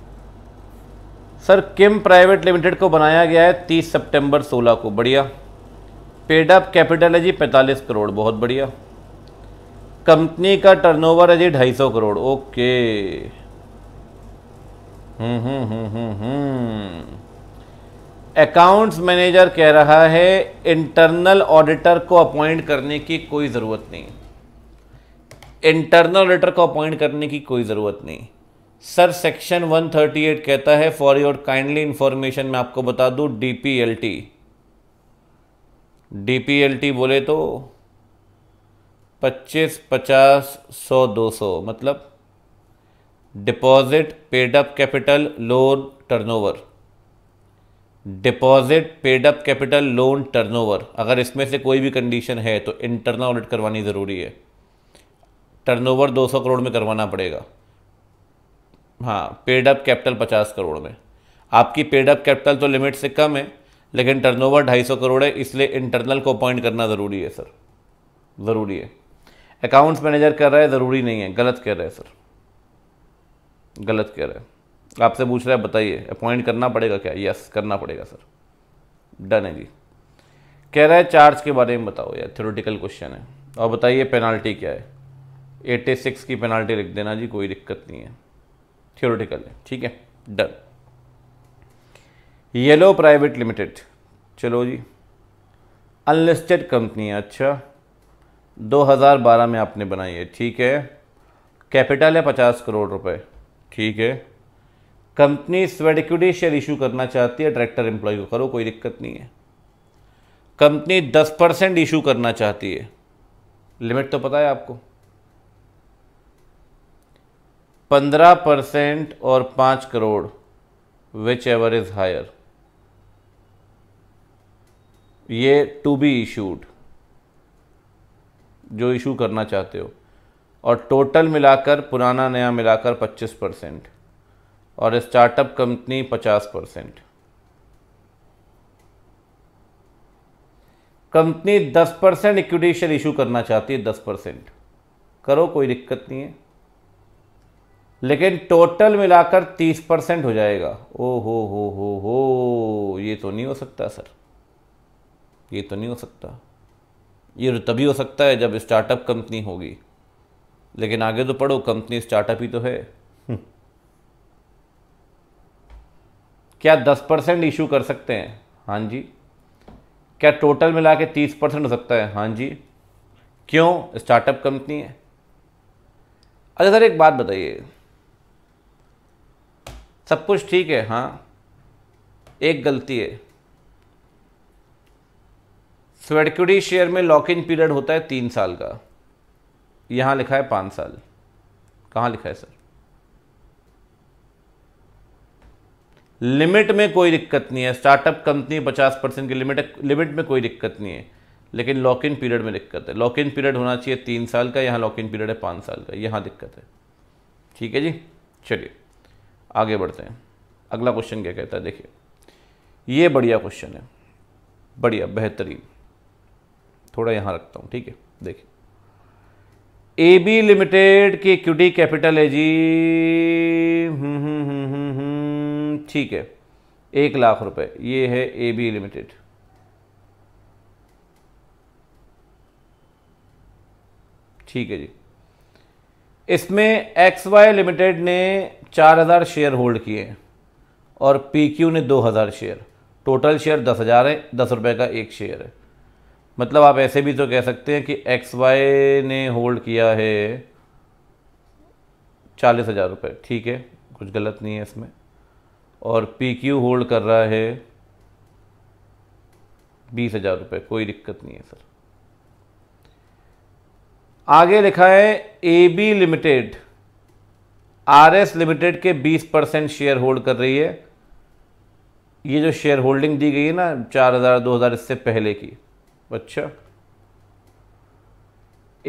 सर किम प्राइवेट लिमिटेड को बनाया गया है तीस सितंबर सोलह को बढ़िया पेड अप कैपिटल है जी पैंतालीस करोड़ बहुत बढ़िया कंपनी का टर्नओवर है जी ढाई सौ crore okay accounts hmm, manager hmm, hmm, कह रहा है इंटरनल ऑडिटर को अपॉइंट करने की कोई ज़रूरत नहीं इंटरनल ऑडिटर को अपॉइंट करने की कोई ज़रूरत नहीं सर सेक्शन 138 कहता है फॉर योर काइंडली इंफॉर्मेशन मैं आपको बता दूं डीपीएलटी डीपीएलटी बोले तो पच्चीस पचास सौ दो सौ मतलब deposit paid up capital loan turnover deposit paid up capital loan turnover अगर इसमें से कोई भी कंडीशन है तो इंटरनल ऑडिट करवानी ज़रूरी है टर्नओवर 200 करोड़ में करवाना पड़ेगा हाँ पेड अप कैपिटल 50 करोड़ में आपकी पेड अप कैपिटल तो लिमिट से कम है लेकिन टर्नओवर 250 करोड़ है इसलिए इंटरनल को अपॉइंट करना ज़रूरी है सर ज़रूरी है अकाउंट्स मैनेजर कर रहा है ज़रूरी नहीं है गलत कह रहे हैं सर गलत कह रहे हैं आपसे पूछ रहा है बताइए अपॉइंट करना पड़ेगा क्या यस करना पड़ेगा सर डन है जी कह रहा है चार्ज के बारे में बताओ यार थ्योरेटिकल क्वेश्चन है और बताइए पेनाल्टी क्या है 86 की पेनाल्टी लिख देना जी कोई दिक्कत नहीं है थ्योरेटिकल है ठीक है डन येलो प्राइवेट लिमिटेड चलो जी अनलिस्टेड कंपनी है अच्छा 2012 में आपने बनाई है ठीक है कैपिटल है पचास करोड़ रुपए ठीक है company sweat equity share issue करना चाहती है डायरेक्टर एम्प्लॉय को करो कोई दिक्कत नहीं है कंपनी 10 परसेंट इशू करना चाहती है लिमिट तो पता है आपको 15 परसेंट और 5 crore whichever is higher ये टू बी इशूड जो इशू करना चाहते हो और टोटल मिलाकर पुराना नया मिलाकर 25 परसेंट और startup company 50 percent company 10 percent equity share issue करना चाहती है 10 परसेंट करो कोई दिक्कत नहीं है लेकिन टोटल मिलाकर 30 परसेंट हो जाएगा ओ हो हो हो हो ये तो नहीं हो सकता सर ये तो नहीं हो सकता ये तो तभी हो सकता है जब स्टार्टअप कंपनी होगी लेकिन आगे तो पढ़ो कंपनी स्टार्टअप ही तो है हम्म। क्या दस परसेंट इशू कर सकते हैं हाँ जी क्या टोटल मिला के तीस परसेंट हो सकता है हाँ जी क्यों स्टार्टअप कंपनी है अच्छा सर एक बात बताइए सब कुछ ठीक है हाँ एक गलती है स्वेडक्यूडी शेयर में लॉक इन पीरियड होता है तीन साल का यहाँ लिखा है पाँच साल कहाँ लिखा है सर लिमिट में कोई दिक्कत नहीं है स्टार्टअप कंपनी पचास परसेंट की लिमिट लिमिट में कोई दिक्कत नहीं है लेकिन लॉक इन पीरियड में दिक्कत है लॉक इन पीरियड होना चाहिए तीन साल का यहाँ लॉक इन पीरियड है पाँच साल का यहाँ दिक्कत है ठीक है जी चलिए आगे बढ़ते हैं अगला क्वेश्चन क्या कहता है देखिए ये बढ़िया क्वेश्चन है बढ़िया बेहतरीन थोड़ा यहां रखता हूं ठीक है देखिए ए बी लिमिटेड की इक्विटी कैपिटल है जी हम्म, हम्म, हम्म, ठीक है एक लाख रुपए ये है ए बी लिमिटेड ठीक है जी इसमें एक्स वाई लिमिटेड ने चार हजार शेयर होल्ड किए हैं और पी क्यू ने दो हजार शेयर टोटल शेयर दस हजार है दस रुपए का एक शेयर है मतलब आप ऐसे भी तो कह सकते हैं कि एक्स वाई ने होल्ड किया है चालीस हज़ार रुपये ठीक है कुछ गलत नहीं है इसमें और पी क्यू होल्ड कर रहा है बीस हज़ार रुपये कोई दिक्कत नहीं है सर आगे लिखा है A B limited R S limited के बीस परसेंट शेयर होल्ड कर रही है ये जो शेयर होल्डिंग दी गई है ना चार हज़ार दो हज़ार इससे पहले की अच्छा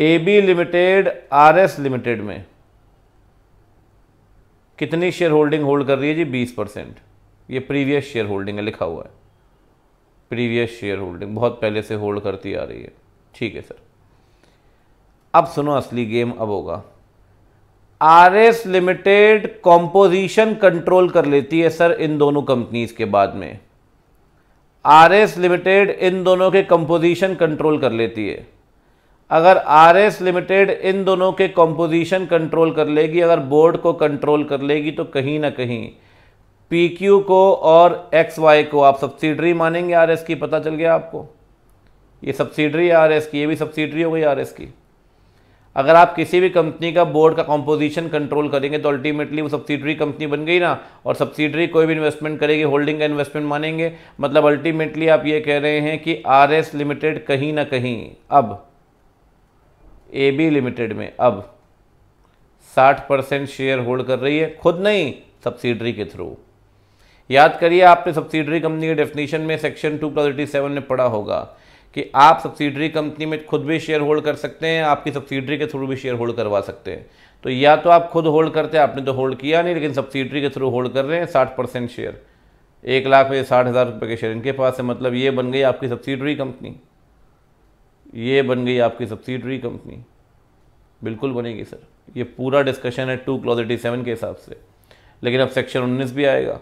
A B limited R S limited में कितनी शेयर होल्डिंग होल्ड कर रही है जी बीस परसेंट ये प्रीवियस शेयर होल्डिंग है लिखा हुआ है प्रीवियस शेयर होल्डिंग बहुत पहले से होल्ड करती आ रही है ठीक है सर अब सुनो असली गेम अब होगा R S limited composition control कर लेती है सर इन दोनों कंपनीज के बाद में आर एस लिमिटेड इन दोनों के कंपोजिशन कंट्रोल कर लेती है अगर आर एस लिमिटेड इन दोनों के कंपोजिशन कंट्रोल कर लेगी अगर बोर्ड को कंट्रोल कर लेगी तो कहीं ना कहीं पी क्यू को और एक्स वाई को आप सब्सिडरी मानेंगे आर एस की पता चल गया आपको ये सब्सिडरी आर एस की ये भी सब्सिडरी हो गई आर एस की अगर आप किसी भी कंपनी का बोर्ड का कंपोजिशन कंट्रोल करेंगे तो अल्टीमेटली वो सब्सिडरी कंपनी बन गई ना और सब्सिडरी कोई भी इन्वेस्टमेंट करेगी होल्डिंग का इन्वेस्टमेंट मानेंगे मतलब अल्टीमेटली आप ये कह रहे हैं कि आर एस लिमिटेड कहीं ना कहीं अब ए बी लिमिटेड में अब साठ परसेंट शेयर होल्ड कर रही है खुद नहीं सब्सिडरी के थ्रू याद करिए आपने सब्सिडरी कंपनी के डेफिनेशन में section two plus eighty seven में पढ़ा होगा कि आप सब्सिडरी कंपनी में खुद भी शेयर होल्ड कर सकते हैं आपकी सब्सिडरी के थ्रू भी शेयर होल्ड करवा सकते हैं तो या तो आप खुद होल्ड करते हैं आपने तो होल्ड किया नहीं लेकिन सब्सिडरी के थ्रू होल्ड कर रहे हैं साठ परसेंट शेयर एक लाख में साठ हज़ार रुपये के शेयर इनके पास है मतलब ये बन गई आपकी सब्सिडरी कंपनी ये बन गई आपकी सब्सिडरी कंपनी बिल्कुल बनेगी सर ये पूरा डिस्कशन है टू क्लॉज एटी सेवन के हिसाब से लेकिन अब सेक्शन उन्नीस भी आएगा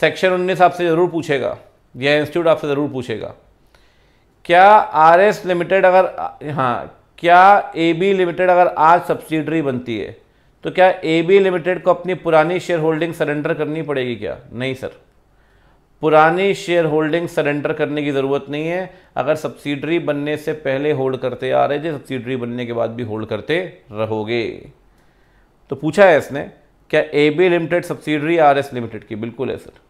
सेक्शन उन्नीस आपसे ज़रूर पूछेगा या इंस्टीट्यूट आपसे ज़रूर पूछेगा क्या आर एस लिमिटेड अगर हाँ क्या ए बी लिमिटेड अगर आज सब्सिडरी बनती है तो क्या ए बी लिमिटेड को अपनी पुरानी शेयर होल्डिंग सरेंडर करनी पड़ेगी क्या नहीं सर पुरानी शेयर होल्डिंग सरेंडर करने की ज़रूरत नहीं है अगर सब्सिडरी बनने से पहले होल्ड करते आ रहे थे सब्सिडरी बनने के बाद भी होल्ड करते रहोगे तो पूछा है इसने क्या A B limited subsidiary R S limited की बिल्कुल है सर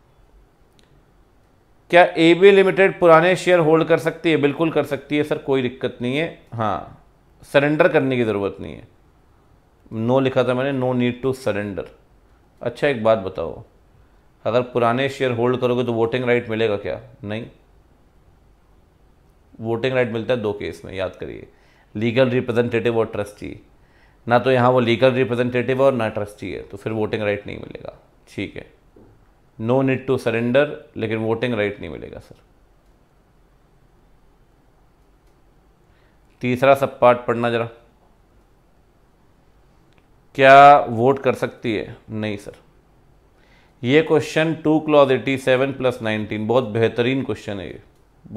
क्या ए बी लिमिटेड पुराने शेयर होल्ड कर सकती है बिल्कुल कर सकती है सर कोई दिक्कत नहीं है हाँ सरेंडर करने की ज़रूरत नहीं है नो no लिखा था मैंने नो नीड टू सरेंडर अच्छा एक बात बताओ अगर पुराने शेयर होल्ड करोगे तो वोटिंग राइट मिलेगा क्या नहीं वोटिंग राइट मिलता है दो केस में याद करिए लीगल रिप्रेजेंटेटिव और ट्रस्टी ना तो यहाँ वो लीगल रिप्रेजेंटेटिव और ना ट्रस्टी है तो फिर वोटिंग राइट नहीं मिलेगा ठीक है नो नीड टू सरेंडर लेकिन वोटिंग राइट नहीं मिलेगा सर तीसरा सब पार्ट पढ़ना जरा क्या वोट कर सकती है नहीं सर ये question two clause eighty seven plus nineteen बहुत बेहतरीन क्वेश्चन है ये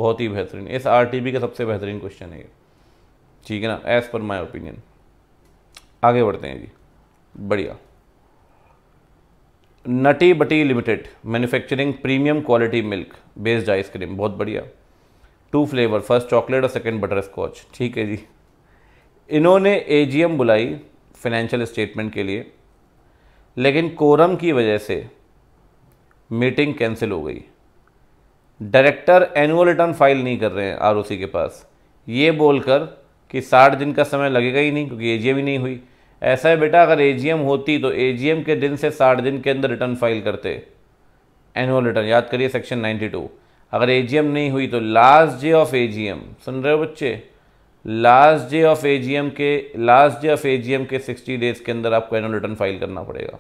बहुत ही बेहतरीन इस आरटीबी का सबसे बेहतरीन क्वेश्चन है ये ठीक है ना एज़ पर माई ओपिनियन आगे बढ़ते हैं जी बढ़िया nutty butty limited manufacturing premium quality milk based ice cream बहुत बढ़िया टू फ्लेवर फर्स्ट चॉकलेट और सेकेंड बटर स्कॉच ठीक है जी इन्होंने ए बुलाई फाइनेंशियल स्टेटमेंट के लिए लेकिन कोरम की वजह से मीटिंग कैंसिल हो गई डायरेक्टर एनुअल रिटर्न फाइल नहीं कर रहे हैं आरओसी के पास ये बोलकर कि साठ दिन का समय लगेगा ही नहीं क्योंकि एजीएम ही नहीं हुई ऐसा है बेटा अगर एजीएम होती तो एजीएम के दिन से साठ दिन के अंदर रिटर्न फाइल करते एनुअल रिटर्न याद करिए सेक्शन नाइन्टी टू अगर एजीएम नहीं हुई तो लास्ट डे ऑफ एजीएम सुन रहे हो बच्चे लास्ट डे ऑफ एजीएम के लास्ट डे ऑफ एजीएम के सिक्सटी डेज के अंदर आपको एनुअल रिटर्न फाइल करना पड़ेगा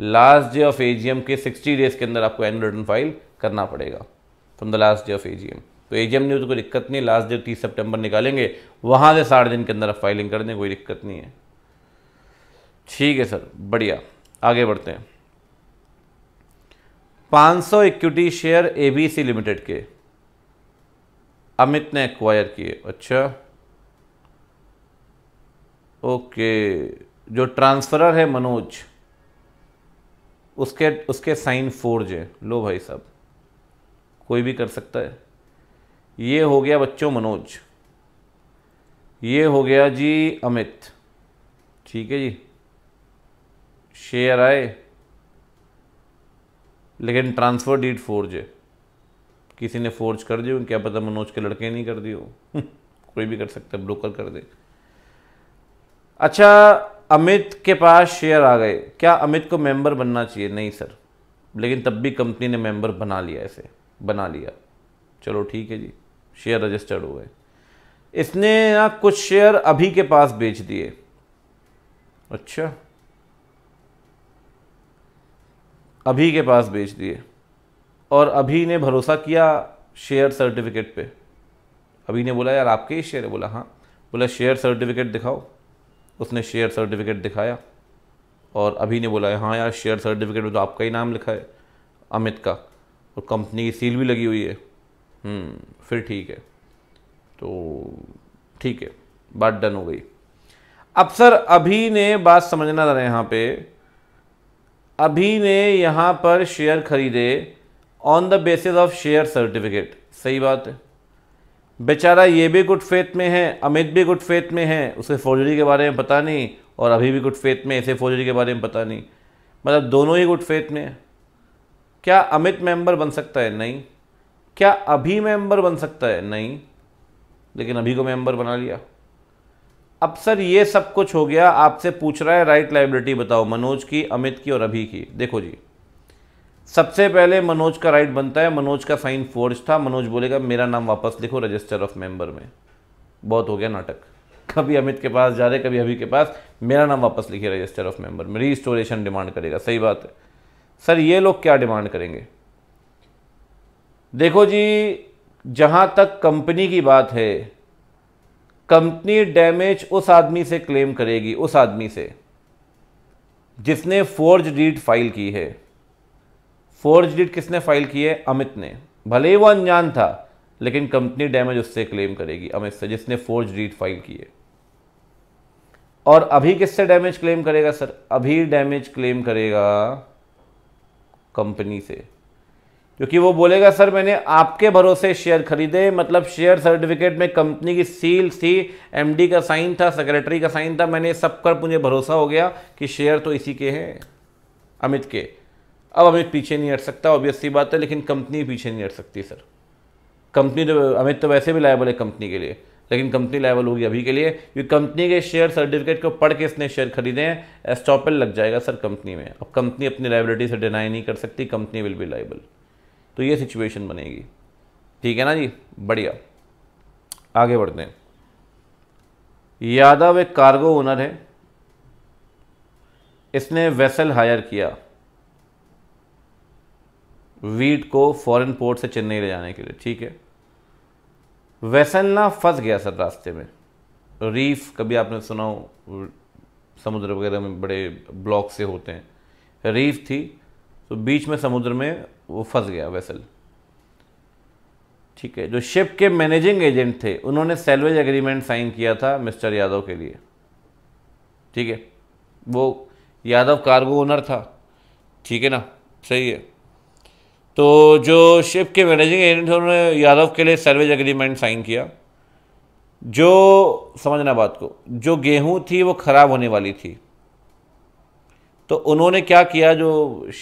लास्ट डे ऑफ एजीएम के सिक्सटी डेज के अंदर आपको एनुअल रिटर्न फाइल करना पड़ेगा from the last day of AGM तो एजीएम न्यूज़ कोई दिक्कत नहीं लास्ट डेट तीस सितंबर निकालेंगे वहाँ से साठ दिन के अंदर आप फाइलिंग कर दें कोई दिक्कत नहीं है ठीक है सर बढ़िया आगे बढ़ते हैं 500 इक्विटी शेयर ए लिमिटेड के अमित ने एक्वायर किए अच्छा ओके जो ट्रांसफरर है मनोज उसके उसके साइन फोर्ज है लो भाई साहब कोई भी कर सकता है ये हो गया बच्चों मनोज ये हो गया जी अमित ठीक है जी शेयर आए लेकिन ट्रांसफ़र डीड फोर्ज है किसी ने फोर्ज कर दी क्या पता मनोज के लड़के नहीं कर दिए कोई भी कर सकता है ब्रोकर कर दे अच्छा अमित के पास शेयर आ गए क्या अमित को मेंबर बनना चाहिए नहीं सर लेकिन तब भी कंपनी ने मेंबर बना लिया ऐसे बना लिया चलो ठीक है जी शेयर रजिस्टर्ड हुए इसने ना कुछ शेयर अभी के पास बेच दिए अच्छा अभी के पास बेच दिए और अभी ने भरोसा किया शेयर सर्टिफिकेट पे अभी ने बोला यार आपके ही शेयर है बोला हाँ बोला शेयर सर्टिफिकेट दिखाओ उसने शेयर सर्टिफिकेट दिखाया और अभी ने बोला हाँ यार शेयर सर्टिफिकेट में तो आपका ही नाम लिखा है अमित का और कंपनी की सील भी लगी हुई है हम्म, फिर ठीक है तो ठीक है बात डन हो गई अब सर अभी ने बात समझना था यहाँ पे अभी ने यहाँ पर शेयर खरीदे on the basis of share certificate सही बात है बेचारा ये भी गुड फेथ में है अमित भी गुड फेथ में है उसे फौजरी के बारे में पता नहीं और अभी भी गुड फेथ में इसे फौजरी के बारे में पता नहीं मतलब दोनों ही गुड फेथ में है क्या अमित मेंबर बन सकता है नहीं क्या अभी मेंबर बन सकता है नहीं लेकिन अभी को मेंबर बना लिया अब सर ये सब कुछ हो गया आपसे पूछ रहा है राइट लाइबिलिटी बताओ मनोज की अमित की और अभी की देखो जी सबसे पहले मनोज का राइट बनता है मनोज का साइन फोर्ज था मनोज बोलेगा मेरा नाम वापस लिखो रजिस्टर ऑफ मेंबर में बहुत हो गया नाटक कभी अमित के पास जा रहे कभी अभी के पास मेरा नाम वापस लिखिए रजिस्टर ऑफ मेंबर में रीस्टोरेशन डिमांड करेगा सही बात है सर ये लोग क्या डिमांड करेंगे देखो जी जहाँ तक कंपनी की बात है कंपनी डैमेज उस आदमी से क्लेम करेगी उस आदमी से जिसने फोर्ज डीड फाइल की है फोर्ज डीड किसने फाइल की है अमित ने भले ही वो अनजान था लेकिन कंपनी डैमेज उससे क्लेम करेगी अमित से जिसने फोर्ज डीड फाइल की है और अभी किससे डैमेज क्लेम करेगा सर अभी डैमेज क्लेम करेगा कंपनी से क्योंकि वो बोलेगा सर मैंने आपके भरोसे शेयर खरीदे मतलब शेयर सर्टिफिकेट में कंपनी की सील थी एमडी का साइन था सेक्रेटरी का साइन था मैंने सब कर मुझे भरोसा हो गया कि शेयर तो इसी के हैं अमित के अब अमित पीछे नहीं हट सकता ऑब्वियस सी बात है लेकिन कंपनी पीछे नहीं हट सकती सर कंपनी तो अमित तो वैसे भी लाइबल है कंपनी के लिए लेकिन कंपनी लाइबल होगी अभी के लिए क्योंकि कंपनी के शेयर सर्टिफिकेट को पढ़ के इसने शेयर खरीदे हैं स्टॉपल लग जाएगा सर कंपनी में अब कंपनी अपनी लाइबिलिटी से डिनाई नहीं कर सकती कंपनी विल बी लाइबल तो ये सिचुएशन बनेगी ठीक है ना जी बढ़िया आगे बढ़ते हैं यादव एक कार्गो ओनर है इसने वेसल हायर किया वीट को फॉरेन पोर्ट से चेन्नई ले जाने के लिए ठीक है वेसल ना फंस गया सर रास्ते में रीफ कभी आपने सुना हो समुद्र वगैरह में बड़े ब्लॉक से होते हैं रीफ थी तो बीच में समुद्र में वो फंस गया वैसल ठीक है जो शिप के मैनेजिंग एजेंट थे उन्होंने सेलवेज एग्रीमेंट साइन किया था मिस्टर यादव के लिए ठीक है वो यादव कार्गो ओनर था ठीक है ना सही है तो जो शिप के मैनेजिंग एजेंट थे उन्होंने यादव के लिए सर्वेज एग्रीमेंट साइन किया जो समझना बात को जो गेहूं थी वो ख़राब होने वाली थी तो उन्होंने क्या किया जो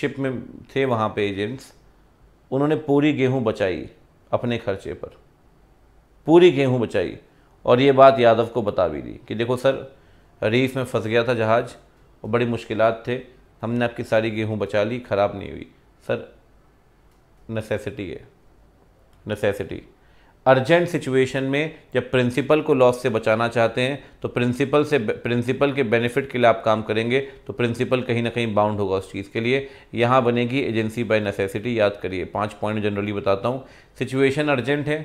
शिप में थे वहाँ पे एजेंट्स उन्होंने पूरी गेहूं बचाई अपने खर्चे पर पूरी गेहूं बचाई और ये बात यादव को बता भी दी कि देखो सर रीफ में फंस गया था जहाज़ और बड़ी मुश्किल थे हमने आपकी सारी गेहूँ बचा ली ख़राब नहीं हुई सर नेसेसिटी है नेसेसिटी अर्जेंट सिचुएशन में जब प्रिंसिपल को लॉस से बचाना चाहते हैं तो प्रिंसिपल से प्रिंसिपल के बेनिफिट के लिए आप काम करेंगे तो प्रिंसिपल कहीं ना कहीं बाउंड होगा उस चीज़ के लिए यहाँ बनेगी एजेंसी बाय नेसेसिटी याद करिए पाँच पॉइंट जनरली बताता हूँ सिचुएशन अर्जेंट है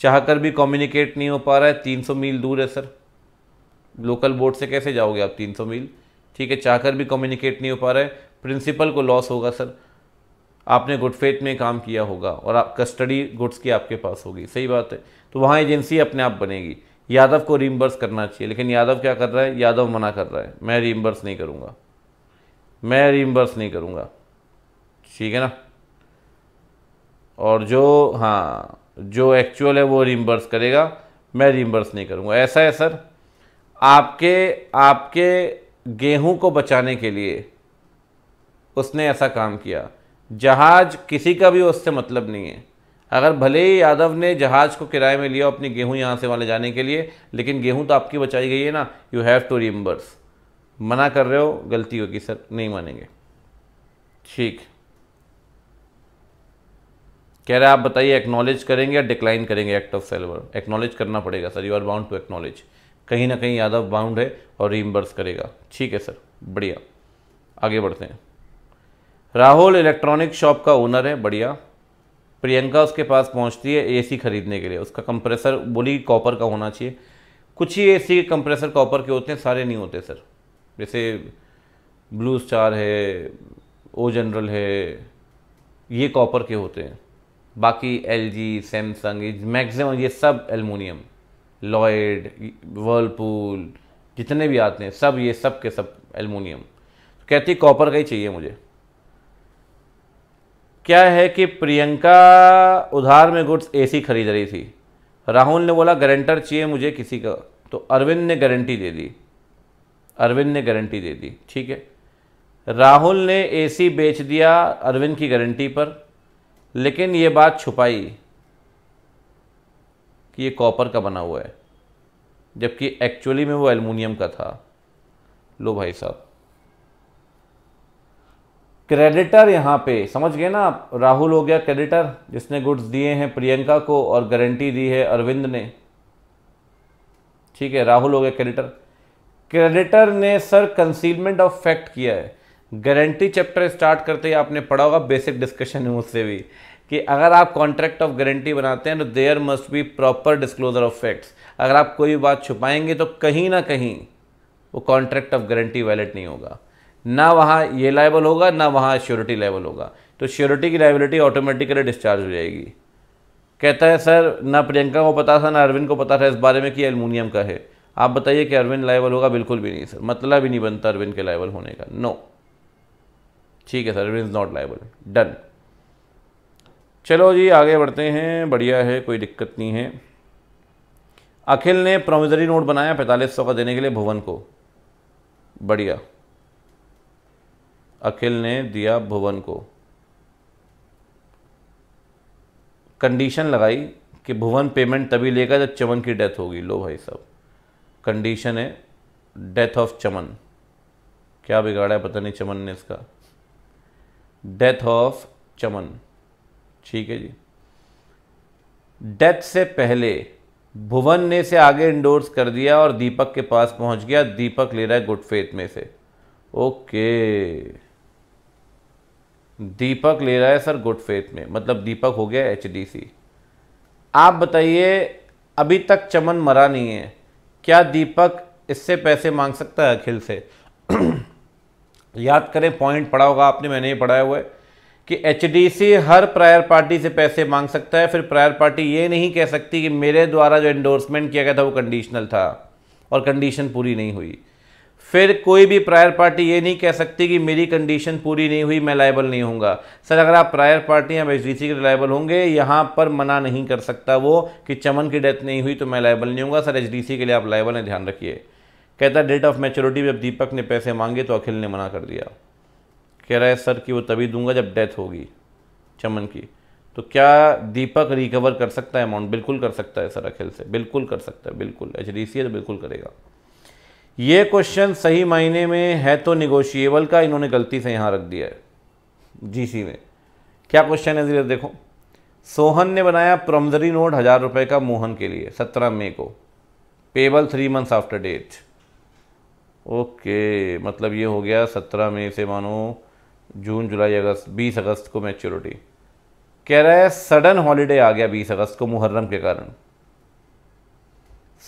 चाहकर भी कम्युनिकेट नहीं हो पा रहा है तीन मील दूर है सर लोकल बोर्ड से कैसे जाओगे आप तीन मील ठीक है चाहकर भी कम्युनिकेट नहीं हो पा रहा है प्रिंसिपल को लॉस होगा सर आपने गुड फेथ में काम किया होगा और आप कस्टडी गुड्स की आपके पास होगी सही बात है तो वहाँ एजेंसी अपने आप बनेगी यादव को रिम्बर्स करना चाहिए लेकिन यादव क्या कर रहा है यादव मना कर रहा है मैं रिम्बर्स नहीं करूँगा मैं रिम्बर्स नहीं करूँगा ठीक है ना और जो हाँ जो एक्चुअल है वो रिम्बर्स करेगा मैं रिम्बर्स नहीं करूँगा ऐसा है सर आपके आपके गेहूं को बचाने के लिए उसने ऐसा काम किया जहाज किसी का भी उससे मतलब नहीं है अगर भले ही यादव ने जहाज को किराए में लिया अपनी गेहूं यहाँ से वहाँ जाने के लिए लेकिन गेहूं तो आपकी बचाई गई है ना यू हैव टू रिम्बर्स मना कर रहे हो गलती होगी सर नहीं मानेंगे ठीक कह रहे आप बताइए एक्नॉलेज करेंगे या डिक्लाइन करेंगे एक्ट ऑफ सेलवर एक्नॉलेज करना पड़ेगा sir you are bound to acknowledge कहीं ना कहीं यादव बाउंड है और रिम्बर्स करेगा ठीक है सर बढ़िया आगे बढ़ते हैं राहुल इलेक्ट्रॉनिक शॉप का ओनर है बढ़िया प्रियंका उसके पास पहुंचती है एसी खरीदने के लिए उसका कंप्रेसर बोली कॉपर का होना चाहिए कुछ ही एसी के कंप्रेसर कॉपर के होते हैं सारे नहीं होते सर जैसे ब्लू स्टार है ओ जनरल है ये कॉपर के होते हैं बाकी एल जी सैमसंग मैक्सिमम ये सब एलमोनियम लॉयड वर्लपूल जितने भी आते हैं सब ये सब के सब एलमोनियम तो कहती कॉपर का ही चाहिए मुझे क्या है कि प्रियंका उधार में गुड्स एसी खरीद रही थी राहुल ने बोला गारंटर चाहिए मुझे किसी का तो अरविंद ने गारंटी दे दी अरविंद ने गारंटी दे दी ठीक है राहुल ने एसी बेच दिया अरविंद की गारंटी पर लेकिन ये बात छुपाई कि ये कॉपर का बना हुआ है जबकि एक्चुअली में वो एलमिनियम का था लो भाई साहब क्रेडिटर यहाँ पे समझ गए ना आप राहुल हो गया क्रेडिटर जिसने गुड्स दिए हैं प्रियंका को और गारंटी दी है अरविंद ने ठीक है राहुल हो गया क्रेडिटर क्रेडिटर ने सर कंसीलमेंट ऑफ फैक्ट किया है गारंटी चैप्टर स्टार्ट करते ही आपने पढ़ा होगा बेसिक डिस्कशन है मुझसे भी कि अगर आप कॉन्ट्रैक्ट ऑफ गारंटी बनाते हैं तो there must be proper disclosure of facts अगर आप कोई बात छुपाएंगे तो कहीं ना कहीं वो कॉन्ट्रैक्ट ऑफ गारंटी वैलिड नहीं होगा ना वहाँ ये लाइबल होगा ना वहाँ श्योरिटी लाइबल होगा तो श्योरिटी की लाइबिलिटी ऑटोमेटिकली डिस्चार्ज हो जाएगी कहता है सर ना प्रियंका को पता था ना अरविंद को पता था इस बारे में कि एलमिनियम का है आप बताइए कि अरविंद लाइबल होगा बिल्कुल भी नहीं सर मतलब ही नहीं बनता अरविंद के लाइबल होने का नो ठीक है sir Arvind not liable done चलो जी आगे बढ़ते हैं बढ़िया है कोई दिक्कत नहीं है अखिल ने प्रोमिजरी नोट बनाया पैंतालीस सौ का देने के लिए भुवन को बढ़िया अखिल ने दिया भुवन को कंडीशन लगाई कि भुवन पेमेंट तभी लेगा जब चमन की डेथ होगी लो भाई साहब कंडीशन है डेथ ऑफ चमन क्या बिगाड़ा है पता नहीं चमन ने इसका डेथ ऑफ चमन ठीक है जी डेथ से पहले भुवन ने से आगे इंडोर्स कर दिया और दीपक के पास पहुंच गया दीपक ले रहा है गुड फेथ में से ओके दीपक ले रहा है सर गुड फेथ में मतलब दीपक हो गया एच आप बताइए अभी तक चमन मरा नहीं है क्या दीपक इससे पैसे मांग सकता है अखिल से याद करें पॉइंट पढ़ा होगा आपने मैंने ये पढ़ाया हुआ है कि एच हर प्रायर पार्टी से पैसे मांग सकता है फिर प्रायर पार्टी ये नहीं कह सकती कि मेरे द्वारा जो एंडोर्समेंट किया गया था वो कंडीशनल था और कंडीशन पूरी नहीं हुई फिर कोई भी प्रायर पार्टी ये नहीं कह सकती कि मेरी कंडीशन पूरी नहीं हुई मैं लाइबल नहीं होऊंगा सर अगर आप प्रायर पार्टी या एच के लाइबल होंगे यहाँ पर मना नहीं कर सकता वो कि चमन की डेथ नहीं हुई तो मैं लाइबल नहीं हूँ सर एच के लिए आप लाइबल हैं ध्यान रखिए कहता डेट ऑफ मेचोरिटी जब दीपक ने पैसे मांगे तो अखिल ने मना कर दिया कह रहा है सर कि वो तभी दूंगा जब डेथ होगी चमन की तो क्या दीपक रिकवर कर सकता है अमाउंट बिल्कुल कर सकता है सर अखिल से बिल्कुल कर सकता है बिल्कुल एच डी तो बिल्कुल करेगा ये क्वेश्चन सही मायने में है तो निगोशिएबल का इन्होंने गलती से यहाँ रख दिया है जीसी में क्या क्वेश्चन है जीरो देखो सोहन ने बनाया प्रमदरी नोट हज़ार रुपये का मोहन के लिए सत्रह मई को payable three months after date okay मतलब ये हो गया सत्रह मई से मानो जून जुलाई अगस्त बीस अगस्त को मैच्योरिटी कह रहा है सडन हॉलीडे आ गया बीस अगस्त को मुहर्रम के कारण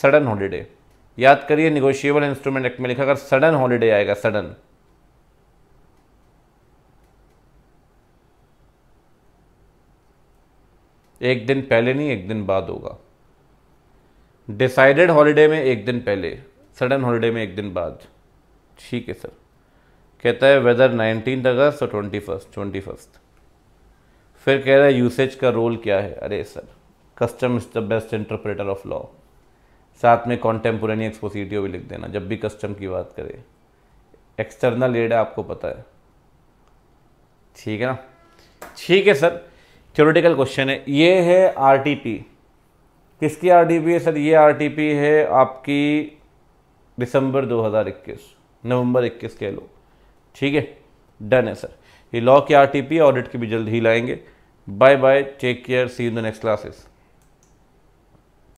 सडन हॉलीडे याद करिए निगोशिएबल इंस्ट्रूमेंट एक्ट में लिखा अगर सडन हॉलीडे आएगा सडन एक दिन पहले नहीं एक दिन बाद होगा डिसाइडेड हॉलीडे में एक दिन पहले सडन हॉलीडे में एक दिन बाद ठीक है सर कहता है वेदर नाइनटीन अगस्त और ट्वेंटी फर्स्ट ट्वेंटी फर्स्ट फिर कह रहा है यूसेज का रोल क्या है अरे sir custom is the best interpreter of law साथ में कॉन्टेम्पोरेनी एक्सपोसिटियो भी लिख देना जब भी कस्टम की बात करें एक्सटर्नल एड आपको पता है ठीक है ना ठीक है सर थ्योरेटिकल क्वेश्चन है ये है आरटीपी किसकी आरटीपी है सर ये आरटीपी है आपकी दिसंबर 2021 नवंबर 21 कह लो ठीक है डन है सर ये लॉ की आरटीपी ऑडिट की भी जल्द ही लाएंगे bye bye take care see in the next classes